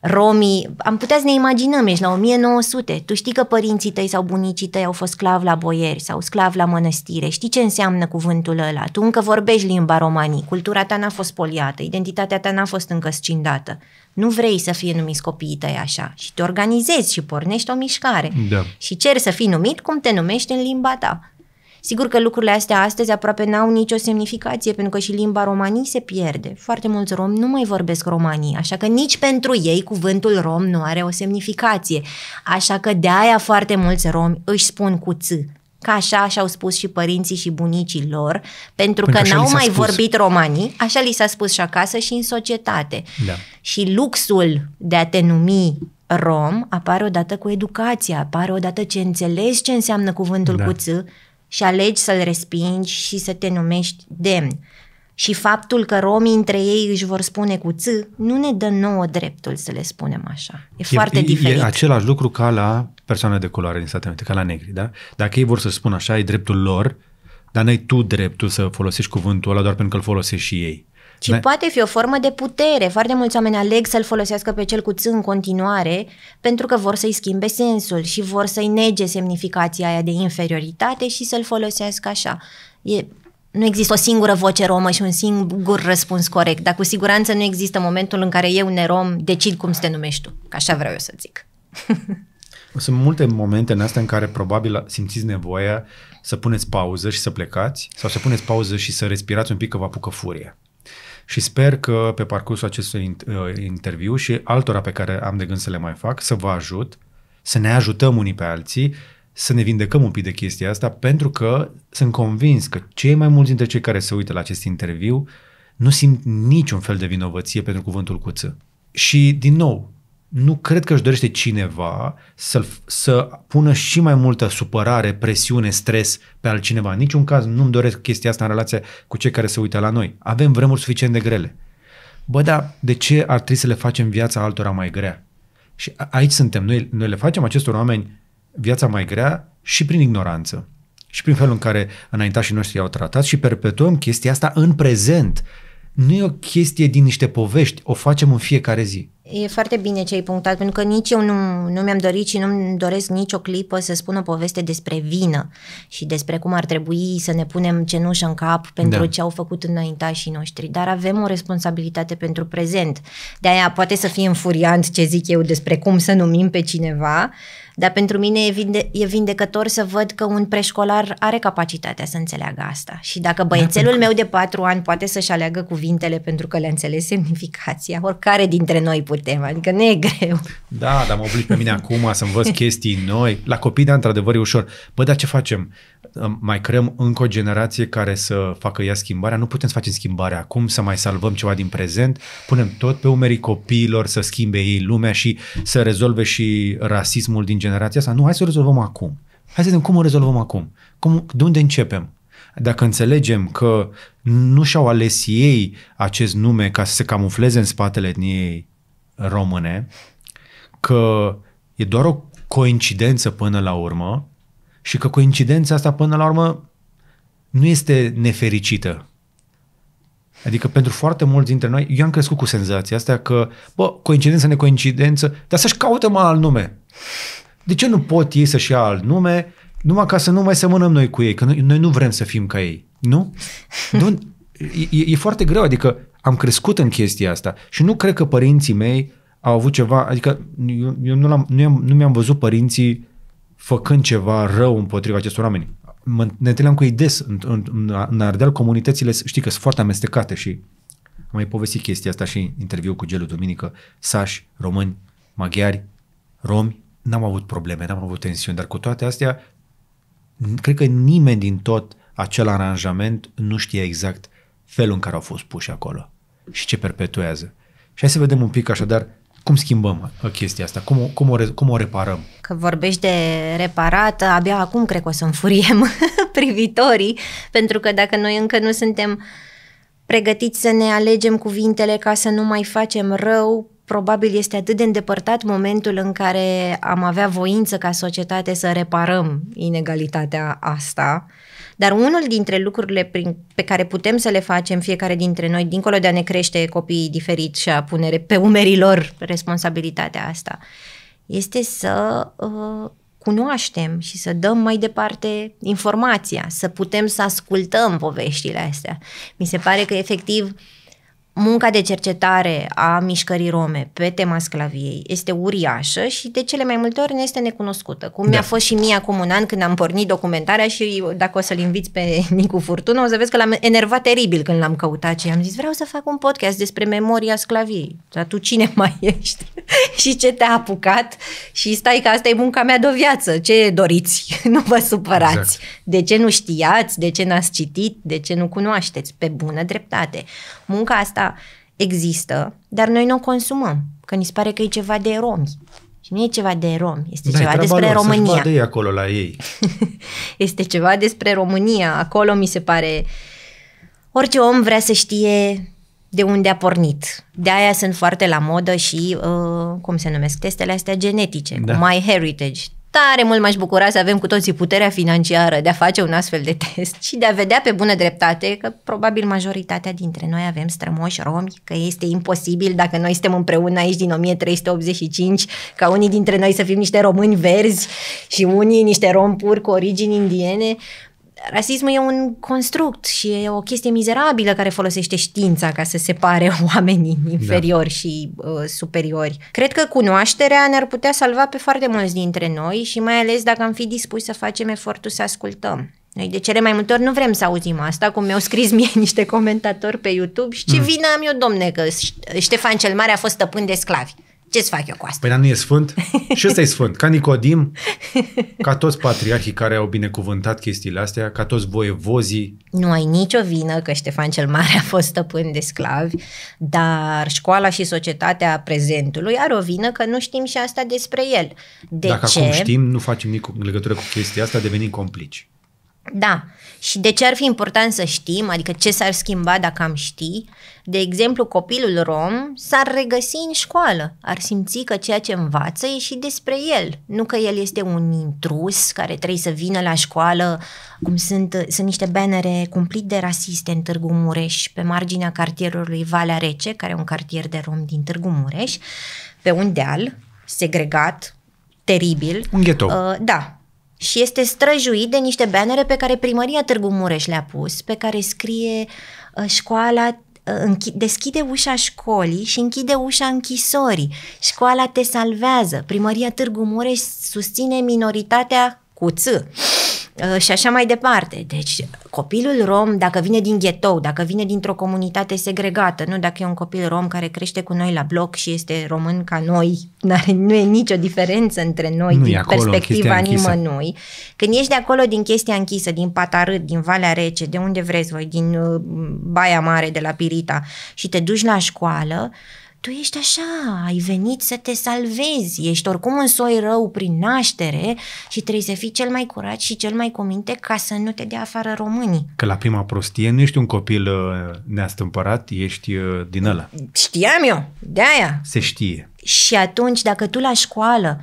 B: romii, am putea să ne imaginăm, ești la 1900, tu știi că părinții tăi sau bunicii tăi au fost sclavi la boieri sau sclavi la mănăstire, știi ce înseamnă cuvântul ăla, tu încă vorbești limba romanii, cultura ta n-a fost poliată, identitatea ta n-a fost încă scindată, nu vrei să fie numiți copiii tăi așa și te organizezi și pornești o mișcare da. și ceri să fii numit cum te numești în limba ta. Sigur că lucrurile astea astăzi aproape n-au nicio semnificație, pentru că și limba romanii se pierde. Foarte mulți romi nu mai vorbesc romanii, așa că nici pentru ei cuvântul rom nu are o semnificație. Așa că de aia foarte mulți romi își spun cu ț, Ca așa și-au spus și părinții și bunicii lor, pentru Până că n-au mai spus. vorbit romanii, așa li s-a spus și acasă și în societate. Da. Și luxul de a te numi rom apare odată cu educația, apare odată ce înțelegi ce înseamnă cuvântul da. cu ț, și alegi să-l respingi și să te numești demn. Și faptul că romii între ei își vor spune cu ț, nu ne dă nouă dreptul să le spunem așa. E, e foarte diferit. E
A: același lucru ca la persoane de culoare din Statele Unite, ca la negri, da? Dacă ei vor să spună așa, e dreptul lor, dar n-ai tu dreptul să folosești cuvântul ăla doar pentru că îl folosești și ei ci ne...
B: poate fi o formă de putere. Foarte mulți oameni aleg să-l folosească pe cel cu ț în continuare pentru că vor să-i schimbe sensul și vor să-i nege semnificația aia de inferioritate și să-l folosească așa. E, nu există o singură voce romă și un singur răspuns corect, dar cu siguranță nu există momentul în care eu, nerom, decid cum să te numești tu. Că așa vreau eu să zic.
A: <laughs> Sunt multe momente în astea în care probabil simțiți nevoia să puneți pauză și să plecați sau să puneți pauză și să respirați un pic că vă apucă furia și sper că pe parcursul acestui uh, interviu și altora pe care am de gând să le mai fac, să vă ajut, să ne ajutăm unii pe alții, să ne vindecăm un pic de chestia asta, pentru că sunt convins că cei mai mulți dintre cei care se uită la acest interviu nu simt niciun fel de vinovăție pentru cuvântul cuță. Și, din nou, nu cred că își dorește cineva să să pună și mai multă supărare, presiune, stres pe altcineva. În niciun caz nu-mi doresc chestia asta în relația cu cei care se uită la noi. Avem vremuri suficient de grele. Bă, dar de ce ar trebui să le facem viața altora mai grea? Și aici suntem. Noi, noi le facem acestor oameni viața mai grea și prin ignoranță. Și prin felul în care înaintașii noștri i-au tratat și perpetuăm chestia asta în prezent. Nu e o chestie din niște povești, o facem în fiecare zi.
B: E foarte bine ce ai punctat, pentru că nici eu nu, nu mi-am dorit și nu-mi doresc nicio clipă să spun o poveste despre vină și despre cum ar trebui să ne punem cenușă în cap pentru da. ce au făcut înaintașii noștri, dar avem o responsabilitate pentru prezent. De aia poate să fie înfuriant ce zic eu despre cum să numim pe cineva, dar pentru mine e, vinde- e vindecător să văd că un preșcolar are capacitatea să înțeleagă asta. Și dacă băiețelul meu de patru ani poate să-și aleagă cuvintele pentru că le înțeles semnificația, oricare dintre noi putem, adică nu e greu.
A: Da, dar mă oblig pe mine acum să învăț <laughs> chestii noi. La copii, da, într-adevăr, e ușor. Bă, dar ce facem? mai creăm încă o generație care să facă ea schimbarea. Nu putem să facem schimbarea acum, să mai salvăm ceva din prezent. Punem tot pe umerii copiilor să schimbe ei lumea și să rezolve și rasismul din generația asta. Nu, hai să o rezolvăm acum. Hai să vedem cum o rezolvăm acum. Cum, de unde începem? Dacă înțelegem că nu și-au ales ei acest nume ca să se camufleze în spatele etniei române, că e doar o coincidență până la urmă, și că coincidența asta până la urmă nu este nefericită. Adică pentru foarte mulți dintre noi, eu am crescut cu senzația asta că, bă, coincidență, necoincidență, dar să-și caute mai alt nume. De ce nu pot ei să-și ia alt nume numai ca să nu mai semănăm noi cu ei, că noi, nu vrem să fim ca ei, nu? <laughs> nu e, e foarte greu, adică am crescut în chestia asta și nu cred că părinții mei au avut ceva, adică eu, eu nu, am nu, nu mi-am văzut părinții făcând ceva rău împotriva acestor oameni. Mă, ne întâlneam cu ei des. În, în, în Ardeal, comunitățile, știi că sunt foarte amestecate și am mai povestit chestia asta și în interviu cu Gelu Duminică, sași, români, maghiari, romi, n-am avut probleme, n-am avut tensiuni, dar cu toate astea, cred că nimeni din tot acel aranjament nu știa exact felul în care au fost puși acolo și ce perpetuează. Și hai să vedem un pic așadar cum schimbăm uh, chestia asta? Cum, cum, o, cum o reparăm?
B: Că vorbești de reparat, uh, abia acum cred că o să înfuriem <laughs> privitorii, pentru că dacă noi încă nu suntem pregătiți să ne alegem cuvintele ca să nu mai facem rău, probabil este atât de îndepărtat momentul în care am avea voință ca societate să reparăm inegalitatea asta dar unul dintre lucrurile prin, pe care putem să le facem fiecare dintre noi, dincolo de a ne crește copiii diferit și a pune pe umerii lor responsabilitatea asta, este să uh, cunoaștem și să dăm mai departe informația, să putem să ascultăm poveștile astea. Mi se pare că efectiv uh, Munca de cercetare a mișcării rome pe tema sclaviei este uriașă și de cele mai multe ori ne este necunoscută. Cum da. mi-a fost și mie acum un an când am pornit documentarea și dacă o să-l inviți pe <laughs> Nicu Furtună, o să vezi că l-am enervat teribil când l-am căutat și am zis vreau să fac un podcast despre memoria sclaviei. Dar tu cine <laughs> mai ești? <laughs> și ce te-a apucat? Și stai că asta e munca mea de o viață. Ce doriți? nu vă supărați. Exact. De ce nu știați? De ce n-ați citit? De ce nu cunoașteți? Pe bună dreptate munca asta există, dar noi nu o consumăm, că ni se pare că e ceva de romi. Și nu e ceva de romi,
A: este da, ceva despre lor, România. de acolo la ei. <laughs>
B: este ceva despre România, acolo mi se pare... Orice om vrea să știe de unde a pornit. De aia sunt foarte la modă și, uh, cum se numesc, testele astea genetice, da. My Heritage tare mult m-aș bucura să avem cu toții puterea financiară de a face un astfel de <laughs> test și de a vedea pe bună dreptate că probabil majoritatea dintre noi avem strămoși romi, că este imposibil dacă noi suntem împreună aici din 1385 ca unii dintre noi să fim niște români verzi și unii niște romi pur cu origini indiene rasismul e un construct și e o chestie mizerabilă care folosește știința ca să separe <laughs> oamenii da. inferiori da. și uh, superiori. Cred că cunoașterea ne-ar putea salva pe foarte mulți dintre noi și mai ales dacă am fi dispuși să facem efortul să ascultăm. Noi de cele mai multe ori nu vrem să auzim asta, cum mi-au scris mie <laughs> niște comentatori pe YouTube și ce mm. vină am eu, domne, că Ștefan cel Mare a fost stăpân de sclavi. Ce-ți fac eu cu asta?
A: Păi dar nu e sfânt? Și ăsta e sfânt. Ca Nicodim, <laughs> ca toți patriarhii care au binecuvântat chestiile astea, ca toți voievozii.
B: Nu ai nicio vină că Ștefan cel Mare a fost stăpân de sclavi, dar școala și societatea prezentului are o vină că nu știm și asta despre el. De Dacă ce? acum știm,
A: nu facem nicio legătură cu chestia asta, devenim complici.
B: Da. Și de ce ar fi important să știm, adică ce s-ar schimba dacă am ști? De exemplu, copilul rom s-ar regăsi în școală, ar simți că ceea ce învață e și despre el, nu că el este un intrus care trebuie să vină la școală, cum sunt, sunt niște bannere cumplit de rasiste în Târgu Mureș, pe marginea cartierului Valea Rece, care e un cartier de rom din Târgu Mureș, pe un deal segregat, teribil.
A: Un ghetto. Uh,
B: da, și este străjuit de niște bannere pe care primăria Târgu Mureș le-a pus, pe care scrie uh, școala uh, deschide ușa școlii și închide ușa închisorii. Școala te salvează. Primăria Târgu Mureș susține minoritatea cu Uh, Uh, și așa mai departe. Deci copilul rom, dacă vine din ghetou, dacă vine dintr-o comunitate segregată, nu dacă e un copil rom care crește cu noi la bloc și este român ca noi, <laughs> nu e nicio diferență între noi nu din acolo, perspectiva nimănui. Când ești de acolo din chestia închisă, din Patarât, din Valea Rece, de unde vreți voi, din uh, Baia Mare, de la Pirita și te duci la școală, uh, tu ești așa, ai venit să te salvezi, ești oricum un soi rău prin naștere și trebuie să fii cel mai curat și cel mai cominte ca să nu te dea afară românii.
A: Că la prima prostie nu ești un copil uh, neastâmpărat, ești uh, din ăla.
B: Știam eu, de-aia.
A: Se știe.
B: Și atunci, dacă tu la școală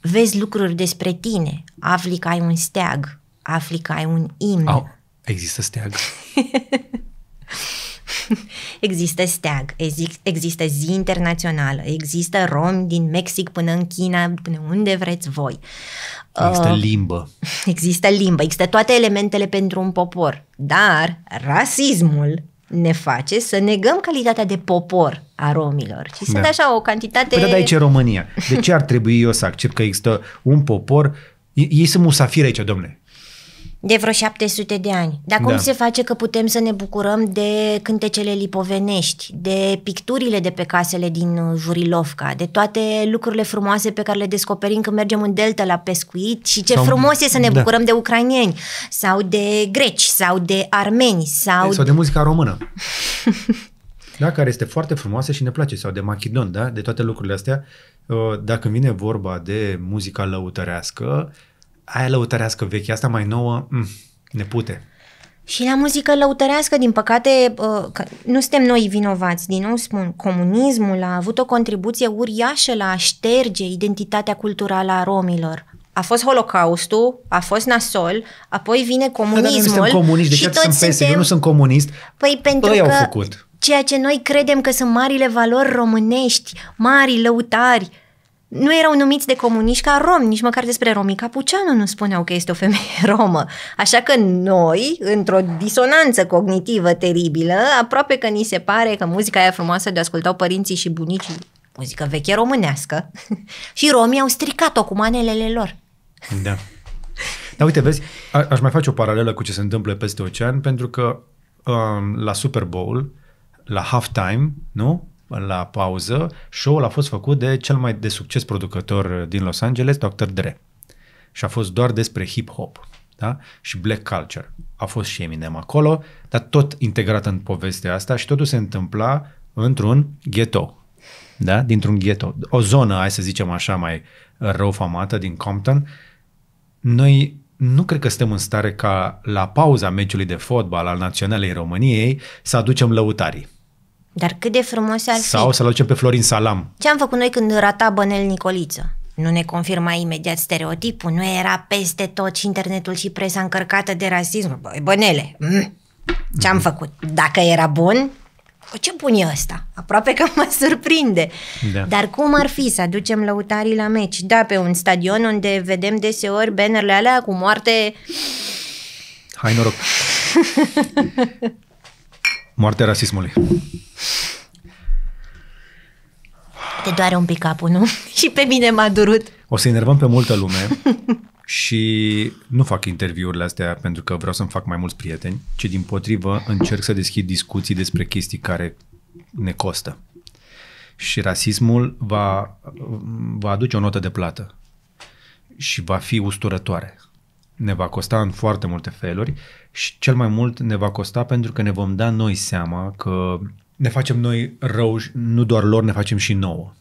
B: vezi lucruri despre tine, afli că ai un steag, afli că ai un imn. Au,
A: există steag. <laughs>
B: <laughs> Există steag, există zi internațională, există romi din Mexic până în China, până unde vreți voi.
A: Există uh, limbă.
B: <laughs> Există limbă, există toate elementele pentru un popor, dar rasismul ne face să negăm calitatea de popor a romilor. Și da. așa o cantitate... Păi da, aici e
A: România. De ce ar trebui eu să accept că există un popor... Ei sunt musafiri aici, domnule.
B: De vreo 700 de ani. Dar cum da. se face că putem să ne bucurăm de cântecele lipovenești, de picturile de pe casele din uh, Jurilovca, de toate lucrurile frumoase pe care le descoperim când mergem în delta la pescuit și ce sau, frumos e să ne da. bucurăm de ucrainieni sau de greci sau de armeni sau, sau de
A: muzica română. <laughs> da, care este foarte frumoasă și ne place, sau de Macedon, da, de toate lucrurile astea. Uh, dacă vine vorba de muzica lăutărească, aia lăutărească veche, asta mai nouă, mh, mm, ne pute.
B: Și la muzică lăutărească, din păcate, uh, că nu suntem noi vinovați, din nou spun, comunismul a avut o contribuție uriașă la a șterge identitatea culturală a romilor. A fost holocaustul, a fost nasol, apoi vine comunismul. Da, dar nu comuniști, de și toți sunt suntem... eu nu
A: sunt comunist.
B: Păi pentru Păi că au făcut. ceea ce noi credem că sunt marile valori românești, mari lăutari, nu erau numiți de comuniști ca romi, nici măcar despre romii Capuceanu nu spuneau că este o femeie <laughs> romă. Așa că noi, într-o disonanță cognitivă teribilă, aproape că ni se pare că muzica aia frumoasă de ascultau părinții și bunicii, muzică veche românească, <laughs> și romii au stricat-o cu manelele lor.
A: Da. Dar uite, vezi, a- aș mai face o paralelă cu ce se întâmplă peste ocean, pentru că um, la Super Bowl, la halftime, nu? la pauză, show-ul a fost făcut de cel mai de succes producător din Los Angeles, Dr. Dre. Și a fost doar despre hip-hop da? și black culture. A fost și Eminem acolo, dar tot integrat în povestea asta și totul se întâmpla într-un ghetto. Da? Dintr-un ghetto. O zonă, hai să zicem așa, mai rău famată din Compton. Noi nu cred că suntem în stare ca la pauza meciului de fotbal al Naționalei României să aducem lăutarii.
B: Dar cât de frumos ar fi. Sau
A: să-l aducem pe Florin Salam.
B: Ce am făcut noi când rata Bănel Nicoliță? Nu ne confirma imediat stereotipul? Nu era peste tot și internetul și presa încărcată de rasism? Băi, bănele, mm. ce-am mm-hmm. făcut? Dacă era bun, o, ce bun e ăsta? Aproape că mă surprinde. Da. Dar cum ar fi să aducem lăutarii la meci? Da, pe un stadion unde vedem deseori bannerle alea cu moarte... Hai noroc! <laughs>
A: Moartea rasismului.
B: Te doare un pic capul, nu? <laughs> și pe mine m-a durut.
A: O să enervăm pe multă lume <laughs> și nu fac interviurile astea pentru că vreau să-mi fac mai mulți prieteni, ci din potrivă încerc să deschid discuții despre chestii care ne costă. Și rasismul va, va aduce o notă de plată și va fi usturătoare. Ne va costa în foarte multe feluri și cel mai mult ne va costa pentru că ne vom da noi seama că ne facem noi rău, nu doar lor, ne facem și nouă.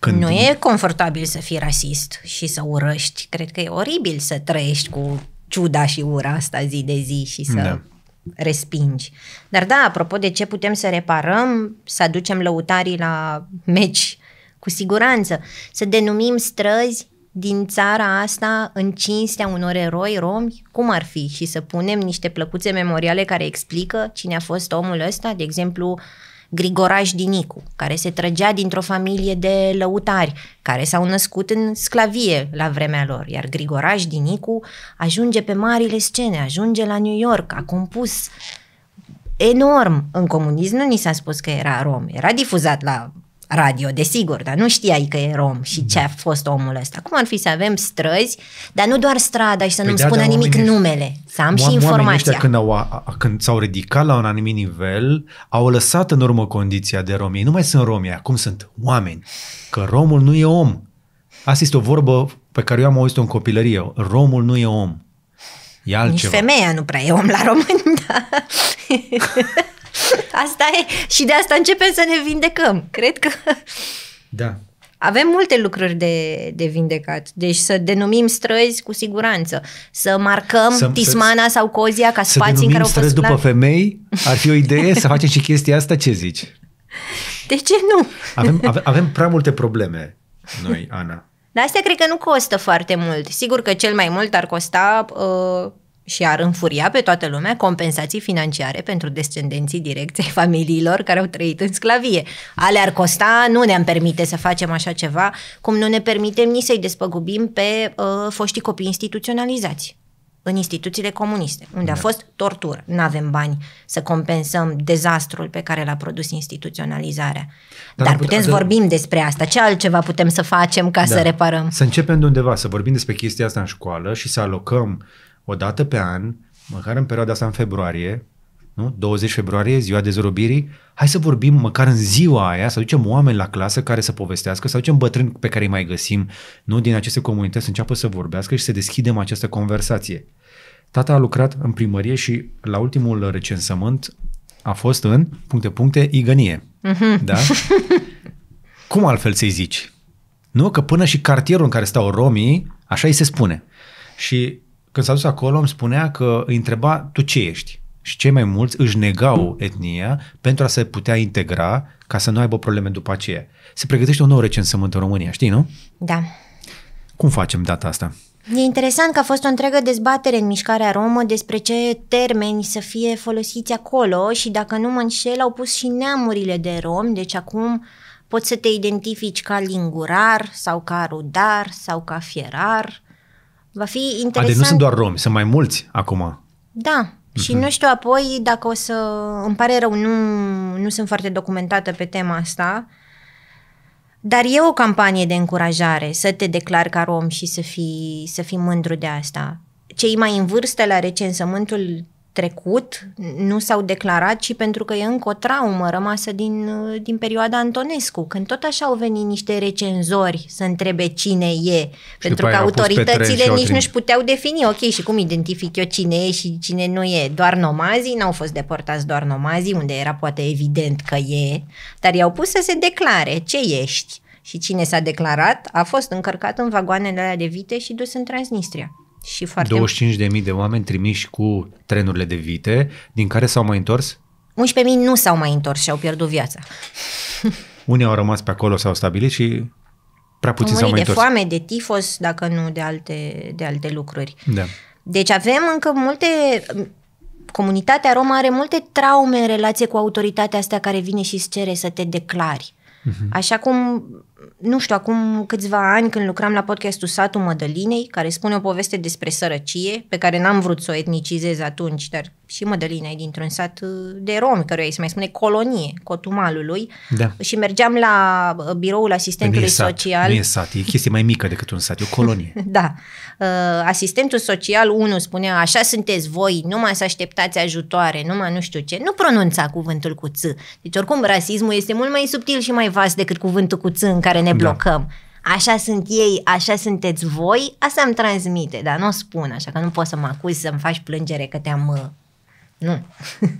A: Când... Nu e
B: confortabil să fii rasist și să urăști. Cred că e oribil să trăiești cu ciuda și ura asta zi de zi și să da. respingi. Dar da, apropo de ce putem să reparăm, să aducem lăutarii la meci, cu siguranță, să denumim străzi din țara asta în cinstea unor eroi romi, cum ar fi? Și să punem niște plăcuțe memoriale care explică cine a fost omul ăsta, de exemplu Grigoraș Dinicu, care se trăgea dintr-o familie de lăutari, care s-au născut în sclavie la vremea lor, iar Grigoraș Dinicu ajunge pe marile scene, ajunge la New York, a compus enorm. În comunism nu ni s-a spus că era rom, era difuzat la radio, desigur, dar nu știai că e rom și mm. ce a fost omul ăsta. Cum ar fi să avem străzi, dar nu doar strada și să păi nu-mi da, spună da, nimic numele, să am și informația. Ăștia când,
A: au, a, a, când s-au ridicat la un anumit nivel, au lăsat în urmă condiția de romi. Ei nu mai sunt romi, acum sunt oameni. Că romul nu e om. Asta este o vorbă pe care eu am auzit-o în copilărie. Romul nu e om. E altceva. Nici femeia
B: nu prea e om la român, <laughs> da. <laughs> Asta e. Și de asta începem să ne vindecăm. Cred că... Da. Avem multe lucruri de, de vindecat. Deci să denumim străzi cu siguranță. Să marcăm să, Tismana să, sau Cozia ca spații în care au fost străzi clar. după
A: femei? Ar fi o idee să facem și chestia asta? Ce zici?
B: De ce nu? Avem, avem,
A: avem prea multe probleme noi, Ana.
B: Dar astea cred că nu costă foarte mult. Sigur că cel mai mult ar costa uh, și ar înfuria pe toată lumea compensații financiare pentru descendenții direcției <laughs> familiilor care au trăit în sclavie. Ale ar costa, nu ne-am permite să facem așa ceva, cum nu ne permitem nici să-i despăgubim pe uh, foștii copii instituționalizați în instituțiile comuniste, unde da. a fost tortură. Nu avem bani să compensăm dezastrul pe care l-a produs instituționalizarea.
A: Dar, Dar putem să adă... vorbim
B: despre asta. Ce altceva putem să facem ca da. să reparăm? Să
A: începem de undeva, să vorbim despre chestia asta în școală și să alocăm o dată pe an, măcar în perioada asta în februarie, nu? 20 februarie, ziua dezrobirii, hai să vorbim măcar în ziua aia, să ducem oameni la clasă care să povestească, să ducem bătrâni pe care îi mai găsim, nu din aceste comunități, să înceapă să vorbească și să deschidem această conversație. Tata a lucrat în primărie și la ultimul recensământ a fost în, puncte, puncte, igănie. Uh-huh. Da? <laughs> Cum altfel să-i zici? Nu? Că până și cartierul în care stau romii, așa îi se spune. Și când s-a dus acolo, îmi spunea că îi întreba, tu ce ești? Și cei mai mulți își negau etnia pentru a se putea integra ca să nu aibă probleme după aceea. Se pregătește o nouă recensământ în România, știi, nu? Da. Cum facem data asta?
B: E interesant că a fost o întreagă dezbatere în mișcarea romă despre ce termeni să fie folosiți acolo și dacă nu mă înșel au pus și neamurile de rom, deci acum poți să te identifici ca lingurar sau ca rudar sau ca fierar Va fi interesant. Deci adică nu sunt doar
A: romi, sunt mai mulți acum.
B: Da. mm Și mhm. nu știu apoi dacă o să... Îmi pare rău, nu, nu sunt foarte documentată pe tema asta, dar e o campanie de încurajare să te declari ca rom și să fii, să fii mândru de asta. Cei mai în vârstă la recensământul trecut, nu s-au declarat, ci pentru că e încă o traumă rămasă din, uh, din perioada Antonescu, când tot așa au venit niște recenzori să întrebe cine e, și pentru că autoritățile nici nu-și puteau defini, ok, și cum identific eu cine e și cine nu e, doar nomazii, n-au fost deportați doar nomazii, unde era poate evident că e, dar i-au pus să se declare ce ești. Și cine s-a declarat a fost încărcat în vagoanele alea de vite și dus în Transnistria. Și foarte...
A: 25.000 de oameni trimiși cu trenurile de vite, din care s-au mai întors?
B: 11.000 nu s-au mai întors și au pierdut viața. <laughs>
A: Unii au rămas pe acolo, s-au stabilit și prea puțin s-au mai de întors.
B: de foame, de tifos, dacă nu de alte, de alte lucruri. Da. Deci avem încă multe... Comunitatea romă are multe traume în relație cu autoritatea asta care vine și îți cere să te declari. Uh-huh. Așa cum nu știu, acum câțiva ani când lucram la podcastul Satul Mădălinei, care spune o poveste despre sărăcie, pe care n-am vrut să o etnicizez atunci, dar și Mădălina e dintr-un sat uh, de romi, căruia îi se mai spune colonie, Cotumalului. Da. Și mergeam la uh, biroul asistentului nu sat, social. Nu e
A: sat, e chestie mai mică decât un sat, e o colonie.
B: <laughs> da. Uh, asistentul social 1 spunea, așa sunteți voi, numai să așteptați ajutoare, numai nu știu ce. Nu pronunța cuvântul cu ț. Deci oricum rasismul este mult mai subtil și mai vast decât cuvântul cu ț în care ne ne da. blocăm. Da. Așa sunt ei, așa sunteți voi, asta îmi transmite, dar nu o spun, așa că nu poți să mă acuzi să-mi faci plângere că te-am... Uh, nu. <laughs>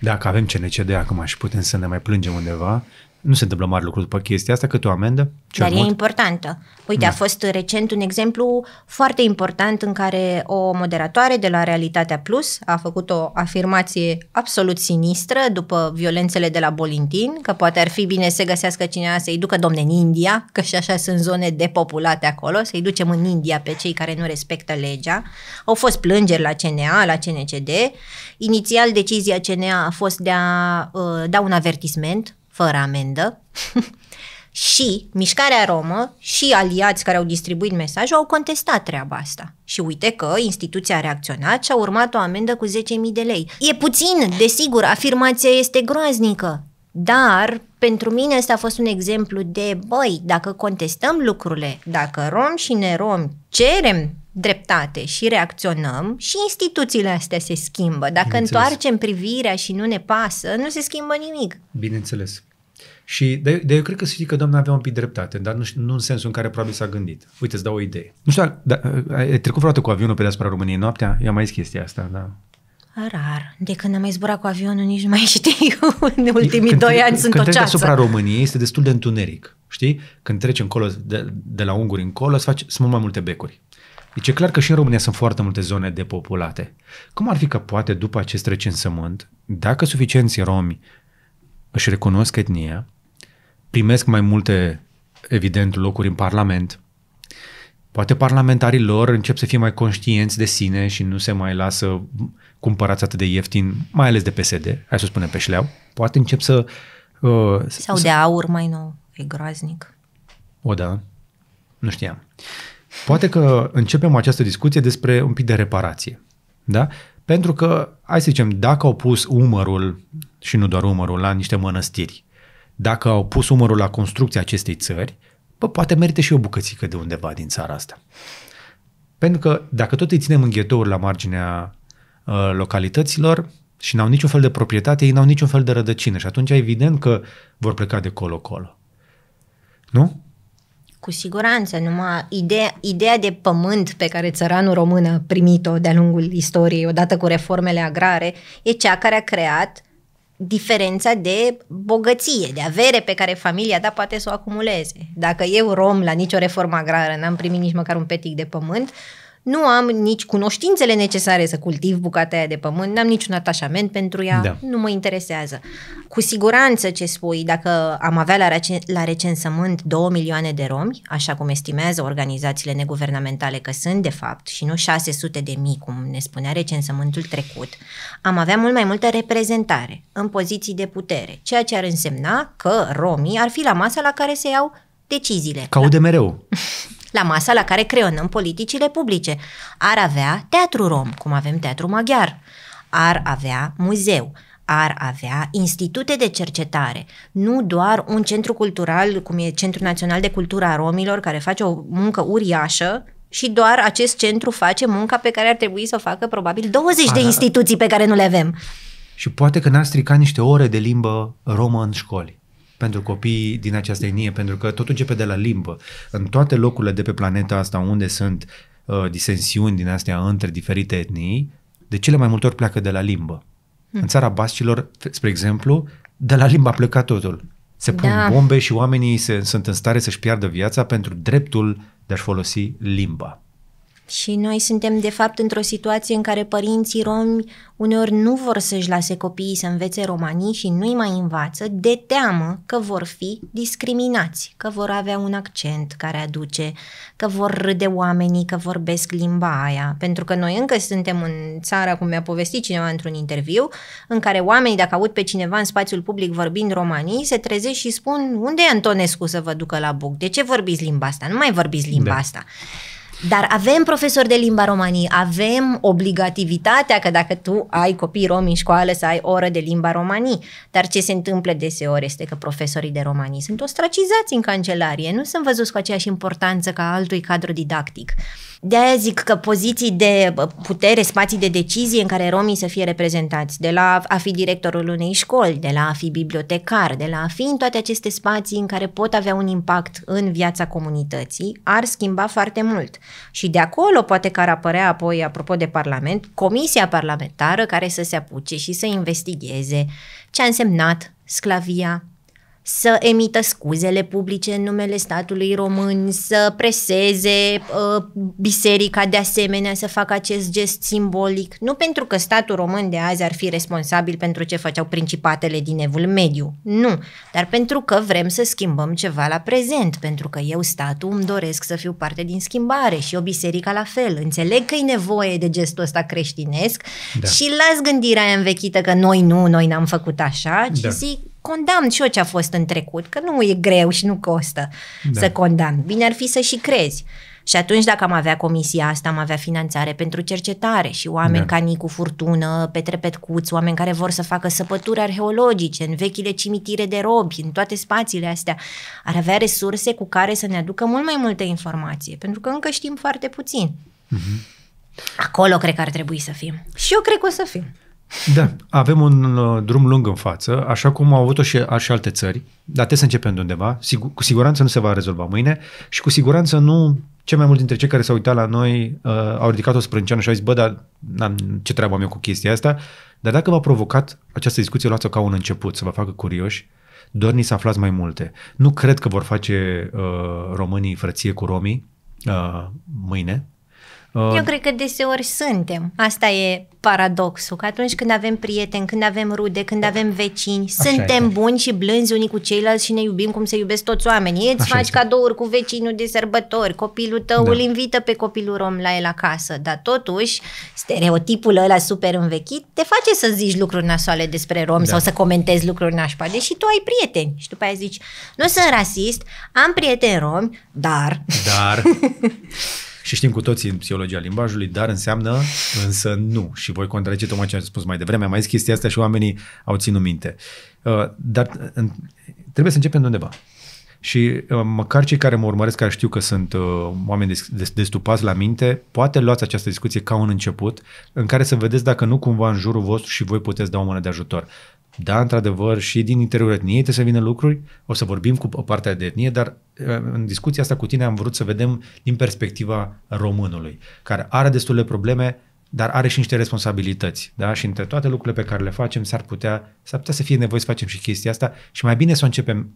A: Dacă avem CNCD acum și putem să ne mai plângem undeva, nu se întâmplă mare lucru după chestia asta, cât o amendă. Ce Dar e mod?
B: importantă. Uite, da. a fost recent un exemplu foarte important în care o moderatoare de la Realitatea Plus a făcut o afirmație absolut sinistră după violențele de la Bolintin, că poate ar fi bine să găsească cineva să-i ducă, domne, în India, că și așa sunt zone depopulate acolo, să-i ducem în India pe cei care nu respectă legea. Au fost plângeri la CNA, la CNCD. Inițial, decizia CNA a fost de a uh, da un avertisment fără amendă, <laughs> și mișcarea romă și aliați care au distribuit mesajul au contestat treaba asta. Și uite că instituția a reacționat și a urmat o amendă cu 10.000 de lei. E puțin, desigur, afirmația este groaznică, dar pentru mine ăsta a fost un exemplu de, băi, dacă contestăm lucrurile, dacă rom și nerom cerem dreptate și reacționăm și instituțiile astea se schimbă. Dacă întoarcem privirea și nu ne pasă, nu se schimbă nimic.
A: Bineînțeles. Și de, de eu cred că știi că doamna avea un pic dreptate, dar nu, nu în sensul în care probabil s-a gândit. Uite, îți dau o idee. Nu știu, dar, ai trecut vreodată cu avionul pe deasupra României noaptea? Eu mai zis chestia asta, da.
B: Rar. De când am mai zburat cu avionul, nici nu mai <laughs> știu. În ultimii când, doi ani când sunt când o ceață. deasupra
A: României este destul de întuneric. Știi? Când treci încolo, de, de la unguri încolo, îți faci, sunt mult mai multe becuri. Deci e clar că și în România sunt foarte multe zone depopulate. Cum ar fi că poate după acest recensământ, dacă suficienți romi își recunosc etnia, primesc mai multe, evident, locuri în Parlament. Poate parlamentarii lor încep să fie mai conștienți de sine și nu se mai lasă cumpărați atât de ieftin, mai ales de PSD, hai să spunem pe șleau. Poate încep să... Uh, Sau să, de
B: aur mai nou, e groaznic.
A: O, da, nu știam. Poate că începem această discuție despre un pic de reparație. Da? Pentru că, hai să zicem, dacă au pus umărul, și nu doar umărul, la niște mănăstiri, dacă au pus umărul la construcția acestei țări, bă, poate merită și o bucățică de undeva din țara asta. Pentru că dacă tot îi ținem în ghetouri la marginea uh, localităților și n-au niciun fel de proprietate, ei n-au niciun fel de rădăcină și atunci evident că vor pleca de colo-colo. Nu?
B: Cu siguranță, numai ideea, ideea de pământ pe care țăranul român a primit-o de-a lungul istoriei, odată cu reformele agrare, e cea care a creat diferența de bogăție, de avere pe care familia ta poate să o acumuleze. Dacă eu, rom, la nicio reformă agrară n-am primit nici măcar un petic de pământ, uh, nu am nici cunoștințele necesare să cultiv bucata aia de pământ, n-am niciun atașament pentru ea, da. nu mă interesează. Cu siguranță ce spui, dacă am avea la, rec- la recensământ 2 milioane de romi, așa cum estimează organizațiile neguvernamentale că sunt de fapt, și nu 600 de mii, cum ne spunea recensământul trecut, am avea mult mai multă reprezentare în poziții de putere, ceea ce ar însemna că romii ar fi la masa la care se iau deciziile. Ca da. mereu. <laughs> la masa la care creionăm politicile publice. Ar avea teatru rom, cum avem teatru maghiar. Ar avea muzeu ar avea institute de cercetare, nu doar un centru cultural, cum e Centrul Național de Cultură a Romilor, care face o muncă uriașă, și doar acest centru face munca pe care ar trebui să o facă probabil 20 de instituții pe care nu le avem.
A: Și poate că n-ar strica niște ore de limbă romă în școli pentru copiii din această etnie, pentru că tot începe de la limbă. În toate locurile de pe planeta asta unde sunt uh, disensiuni din astea între diferite etnii, de cele mai multe ori pleacă de la limbă. Hmm. În țara bascilor, spre exemplu, de la limbă a plecat totul. Se pun da. bombe și oamenii se, sunt în stare să-și piardă viața pentru dreptul de a-și folosi limba.
B: Și noi suntem, de fapt, într-o situație în care părinții romi uneori nu vor să-și lase copiii să învețe romanii și nu-i mai învață de teamă că vor fi discriminați, că vor avea un accent care aduce, că vor râde oamenii, că vorbesc limba aia. Pentru că noi încă suntem în țara, cum mi-a povestit cineva într-un interviu, în care oamenii, dacă aud pe cineva în spațiul public vorbind romanii, se trezesc și spun unde e Antonescu să vă ducă la buc? De ce vorbiți limba asta? Nu mai vorbiți limba da. asta. Dar avem profesori de limba română, avem obligativitatea că dacă tu ai copii romi în școală să ai oră de limba română. Dar ce se întâmplă deseori este că profesorii de română sunt ostracizați în cancelarie, nu sunt văzuți cu aceeași importanță ca altui cadru didactic. De aia zic că poziții de putere, spații de decizie în care romii să fie reprezentați, de la a fi directorul unei școli, de la a fi bibliotecar, de la a fi în toate aceste spații în care pot avea un impact în viața comunității, ar schimba foarte mult. Și de acolo poate că ar apărea apoi, apropo de Parlament, comisia parlamentară care să se apuce și să investigheze ce a însemnat sclavia, să emită scuzele publice în numele statului român, să preseze uh, biserica de asemenea să facă acest gest simbolic, nu pentru că statul român de azi ar fi responsabil pentru ce făceau principatele din evul mediu, nu, dar pentru că vrem să schimbăm ceva la prezent, pentru că eu, statul, îmi doresc să fiu parte din schimbare și o biserică la fel. Înțeleg că e nevoie de gestul ăsta creștinesc da. și las gândirea aia învechită că noi nu, noi n-am făcut așa, ci da. zic condamn și eu ce a fost în trecut, că nu e greu și nu costă da. să condamn. Bine ar fi să și crezi. Și atunci dacă am avea comisia asta, am avea finanțare pentru cercetare și oameni da. ca Nicu Furtună, Petre Petcuț, oameni care vor să facă săpături arheologice în vechile cimitire de robi, în toate spațiile astea, ar avea resurse cu care să ne aducă mult mai multe informație, pentru că încă știm foarte puțin. Mm-hmm. Acolo cred că ar trebui să fim. Și eu cred că o să fim.
A: Da, avem un uh, drum lung în față, așa cum au avut-o și, și alte țări, dar trebuie să începem de undeva. Sigur, cu siguranță nu se va rezolva mâine și cu siguranță nu cei mai mulți dintre cei care s-au uitat la noi uh, au ridicat o sprânceană și au zis, bă, dar n-am, ce treabă am eu cu chestia asta? Dar dacă v-a provocat această discuție, luați-o ca un început, să vă facă curioși, dorni să aflați mai multe. Nu cred că vor face uh, românii frăție cu romii uh, mâine, Uh, Eu cred că
B: deseori suntem. Asta e paradoxul, că atunci când avem prieteni, când avem rude, când da. avem vecini, Așa suntem este. buni și blânzi unii cu ceilalți și ne iubim cum se iubesc toți oamenii. Îți Așa faci este. cadouri cu vecinul de sărbători, copilul tău da. îl invită pe copilul rom la el acasă, dar totuși stereotipul ăla super învechit te face să zici lucruri nasoale despre rom da. sau să comentezi lucruri nașpa, deși tu ai prieteni și după aia zici, nu sunt rasist, am prieteni romi, dar...
A: Dar... <laughs> Și știm cu toții în psihologia limbajului, dar înseamnă însă nu. Și voi contrazice tocmai ce am spus mai devreme. Am mai zis chestia asta și oamenii au ținut minte. Uh, dar trebuie să începem de undeva. Și uh, măcar cei care mă urmăresc, care știu că sunt uh, oameni destupați la minte, poate luați această discuție ca un început în care să vedeți dacă nu cumva în jurul vostru și voi puteți da o mână de ajutor. Da, într-adevăr, și din interiorul etniei trebuie să vină lucruri, o să vorbim cu o partea de etnie, dar eh, în discuția asta cu tine am vrut să vedem din perspectiva românului, care are destule probleme, dar are și niște responsabilități. Da? Și între toate lucrurile pe care le facem, s-ar putea, s-ar putea să fie nevoie să facem și chestia asta și mai bine să o începem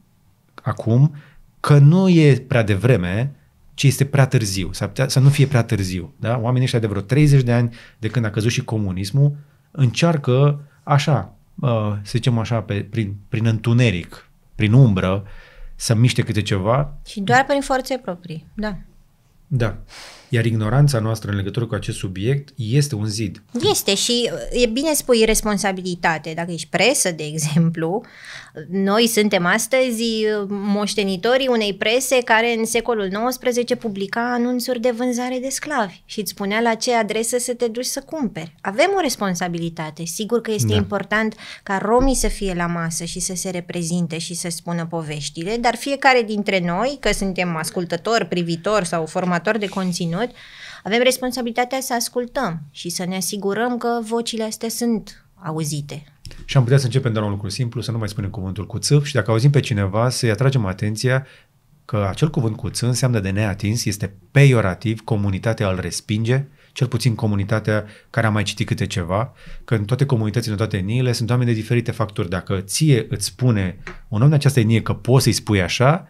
A: acum, că nu e prea devreme, ci este prea târziu, s-ar putea să nu fie prea târziu. Da? Oamenii ăștia de vreo 30 de ani de când a căzut și comunismul încearcă așa, Uh, să zicem așa, pe, prin, prin întuneric, prin umbră, să miște câte ceva.
B: Și doar prin forțe proprii, da.
A: Da. Iar ignoranța noastră în legătură cu acest subiect este un zid.
B: Este și uh, e bine spui responsabilitate. Dacă ești presă, de exemplu, noi suntem astăzi uh, moștenitorii unei prese care în secolul XIX publica anunțuri de vânzare de sclavi și îți spunea la ce adresă să te duci să cumperi. Avem o responsabilitate. Sigur că este da. important ca romii să fie la masă și să se reprezinte și să spună poveștile, dar fiecare dintre noi, că suntem ascultători, privitori sau formatori de conținut, conținut, avem responsabilitatea să ascultăm și să ne asigurăm că vocile astea sunt
A: auzite. Și am putea să începem de la un lucru simplu, să nu mai spunem cuvântul cu țâf și dacă auzim pe cineva să-i atragem atenția că acel cuvânt cu țâf înseamnă de neatins, este peiorativ, comunitatea îl respinge, cel puțin comunitatea care a mai citit câte ceva, că în toate comunitățile, în toate etniile, sunt oameni de diferite facturi. Dacă ție îți spune un om de această enie că poți să-i spui așa,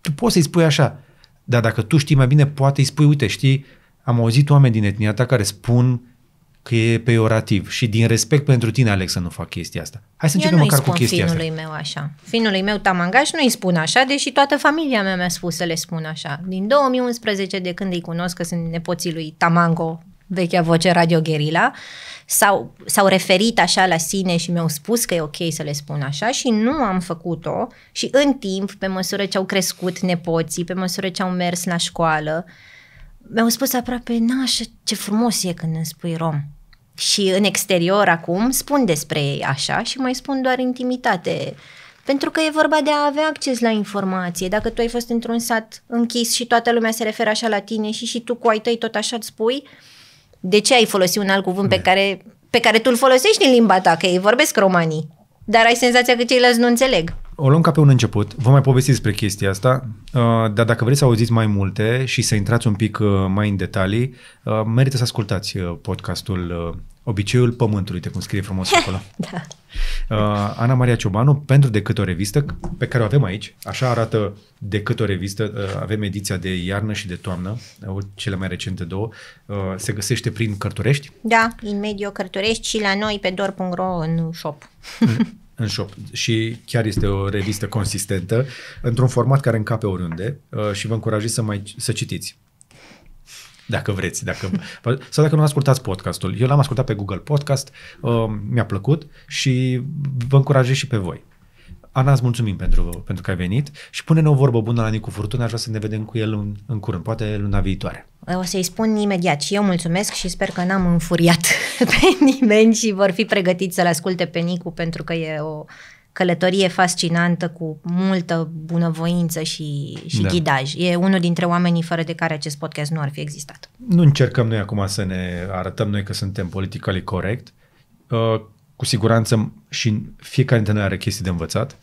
A: tu poți să-i spui așa. Dar dacă tu știi mai bine, poate îi spui, uite, știi, am auzit oameni din etnia ta care spun că e peiorativ și din respect pentru tine, Alex, să nu fac chestia asta. Hai să începem măcar cu chestia finului
B: meu așa. Finului meu tamangaș nu-i spun așa, deși toată familia mea mi-a spus să le spun așa. Din 2011, de când îi cunosc, că sunt nepoții lui Tamango, vechea voce Radio Guerilla, s-au, s-au referit așa la sine și mi-au spus că e ok să le spun așa și nu am făcut-o și în timp, pe măsură ce au crescut nepoții, pe măsură ce au mers la școală, mi-au spus aproape, așa, ce frumos e când îmi spui rom. Și în exterior acum spun despre ei așa și mai spun doar intimitate. Pentru că e vorba de a avea acces la informație. Dacă tu ai fost într-un sat închis și toată lumea se referă așa la tine și și tu cu ai tăi tot așa îți spui, uh, de ce ai folosit un alt cuvânt pe care, pe care tu îl folosești în limba ta, că ei vorbesc romanii, dar ai senzația că ceilalți nu înțeleg?
A: O luăm ca pe un început. Vă mai povesti despre chestia asta, uh, dar dacă vreți să auziți mai multe și să intrați un pic uh, mai în detalii, uh, merită să ascultați podcastul Obiceiul pământului, te cum scrie frumos acolo. <laughs> da. Uh, Ana Maria Ciobanu, pentru Decât o revistă, pe care o avem aici, așa arată Decât o revistă, uh, avem ediția de iarnă și de toamnă, uh, cele mai recente două, uh, se găsește prin Cărturești?
B: Da, în medio Cărturești și la noi pe dor.ro în shop.
A: în shop și chiar este o revistă consistentă, într-un format care încape oriunde uh, și vă încurajez să mai să citiți dacă vreți. Dacă, sau dacă nu ascultați podcastul. Eu l-am ascultat pe Google Podcast, uh, mi-a plăcut și vă încurajez și pe voi. Ana, îți mulțumim pentru, pentru că ai venit și pune-ne o vorbă bună la Nicu Furtuna, aș vrea să ne vedem cu el în, în curând, poate luna viitoare.
B: O să-i spun imediat și eu mulțumesc și sper că n-am înfuriat <laughs> pe nimeni și vor fi pregătiți să-l asculte pe Nicu pentru că e o călătorie fascinantă cu multă bunăvoință și, și da. ghidaj. E unul dintre oamenii fără de care acest podcast nu ar fi existat.
A: Nu încercăm noi acum să ne arătăm noi că suntem politically corect. Uh, cu siguranță și fiecare dintre noi are chestii de învățat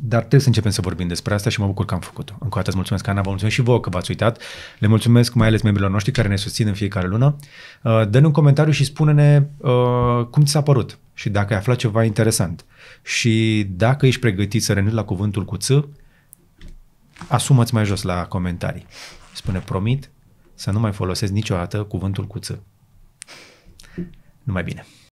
A: dar trebuie să începem să vorbim despre asta și mă bucur că am făcut-o. Încă o dată îți mulțumesc, Ana, vă mulțumesc și vouă că v-ați uitat. Le mulțumesc mai ales membrilor noștri care ne susțin în fiecare lună. Uh, dă-ne un comentariu și spune-ne uh, cum ți s-a părut și dacă ai aflat ceva interesant. Și dacă ești pregătit să renunți la cuvântul cu ță, asumă-ți mai jos la comentarii. Spune, promit să nu mai folosesc niciodată cuvântul cu ță. Numai bine!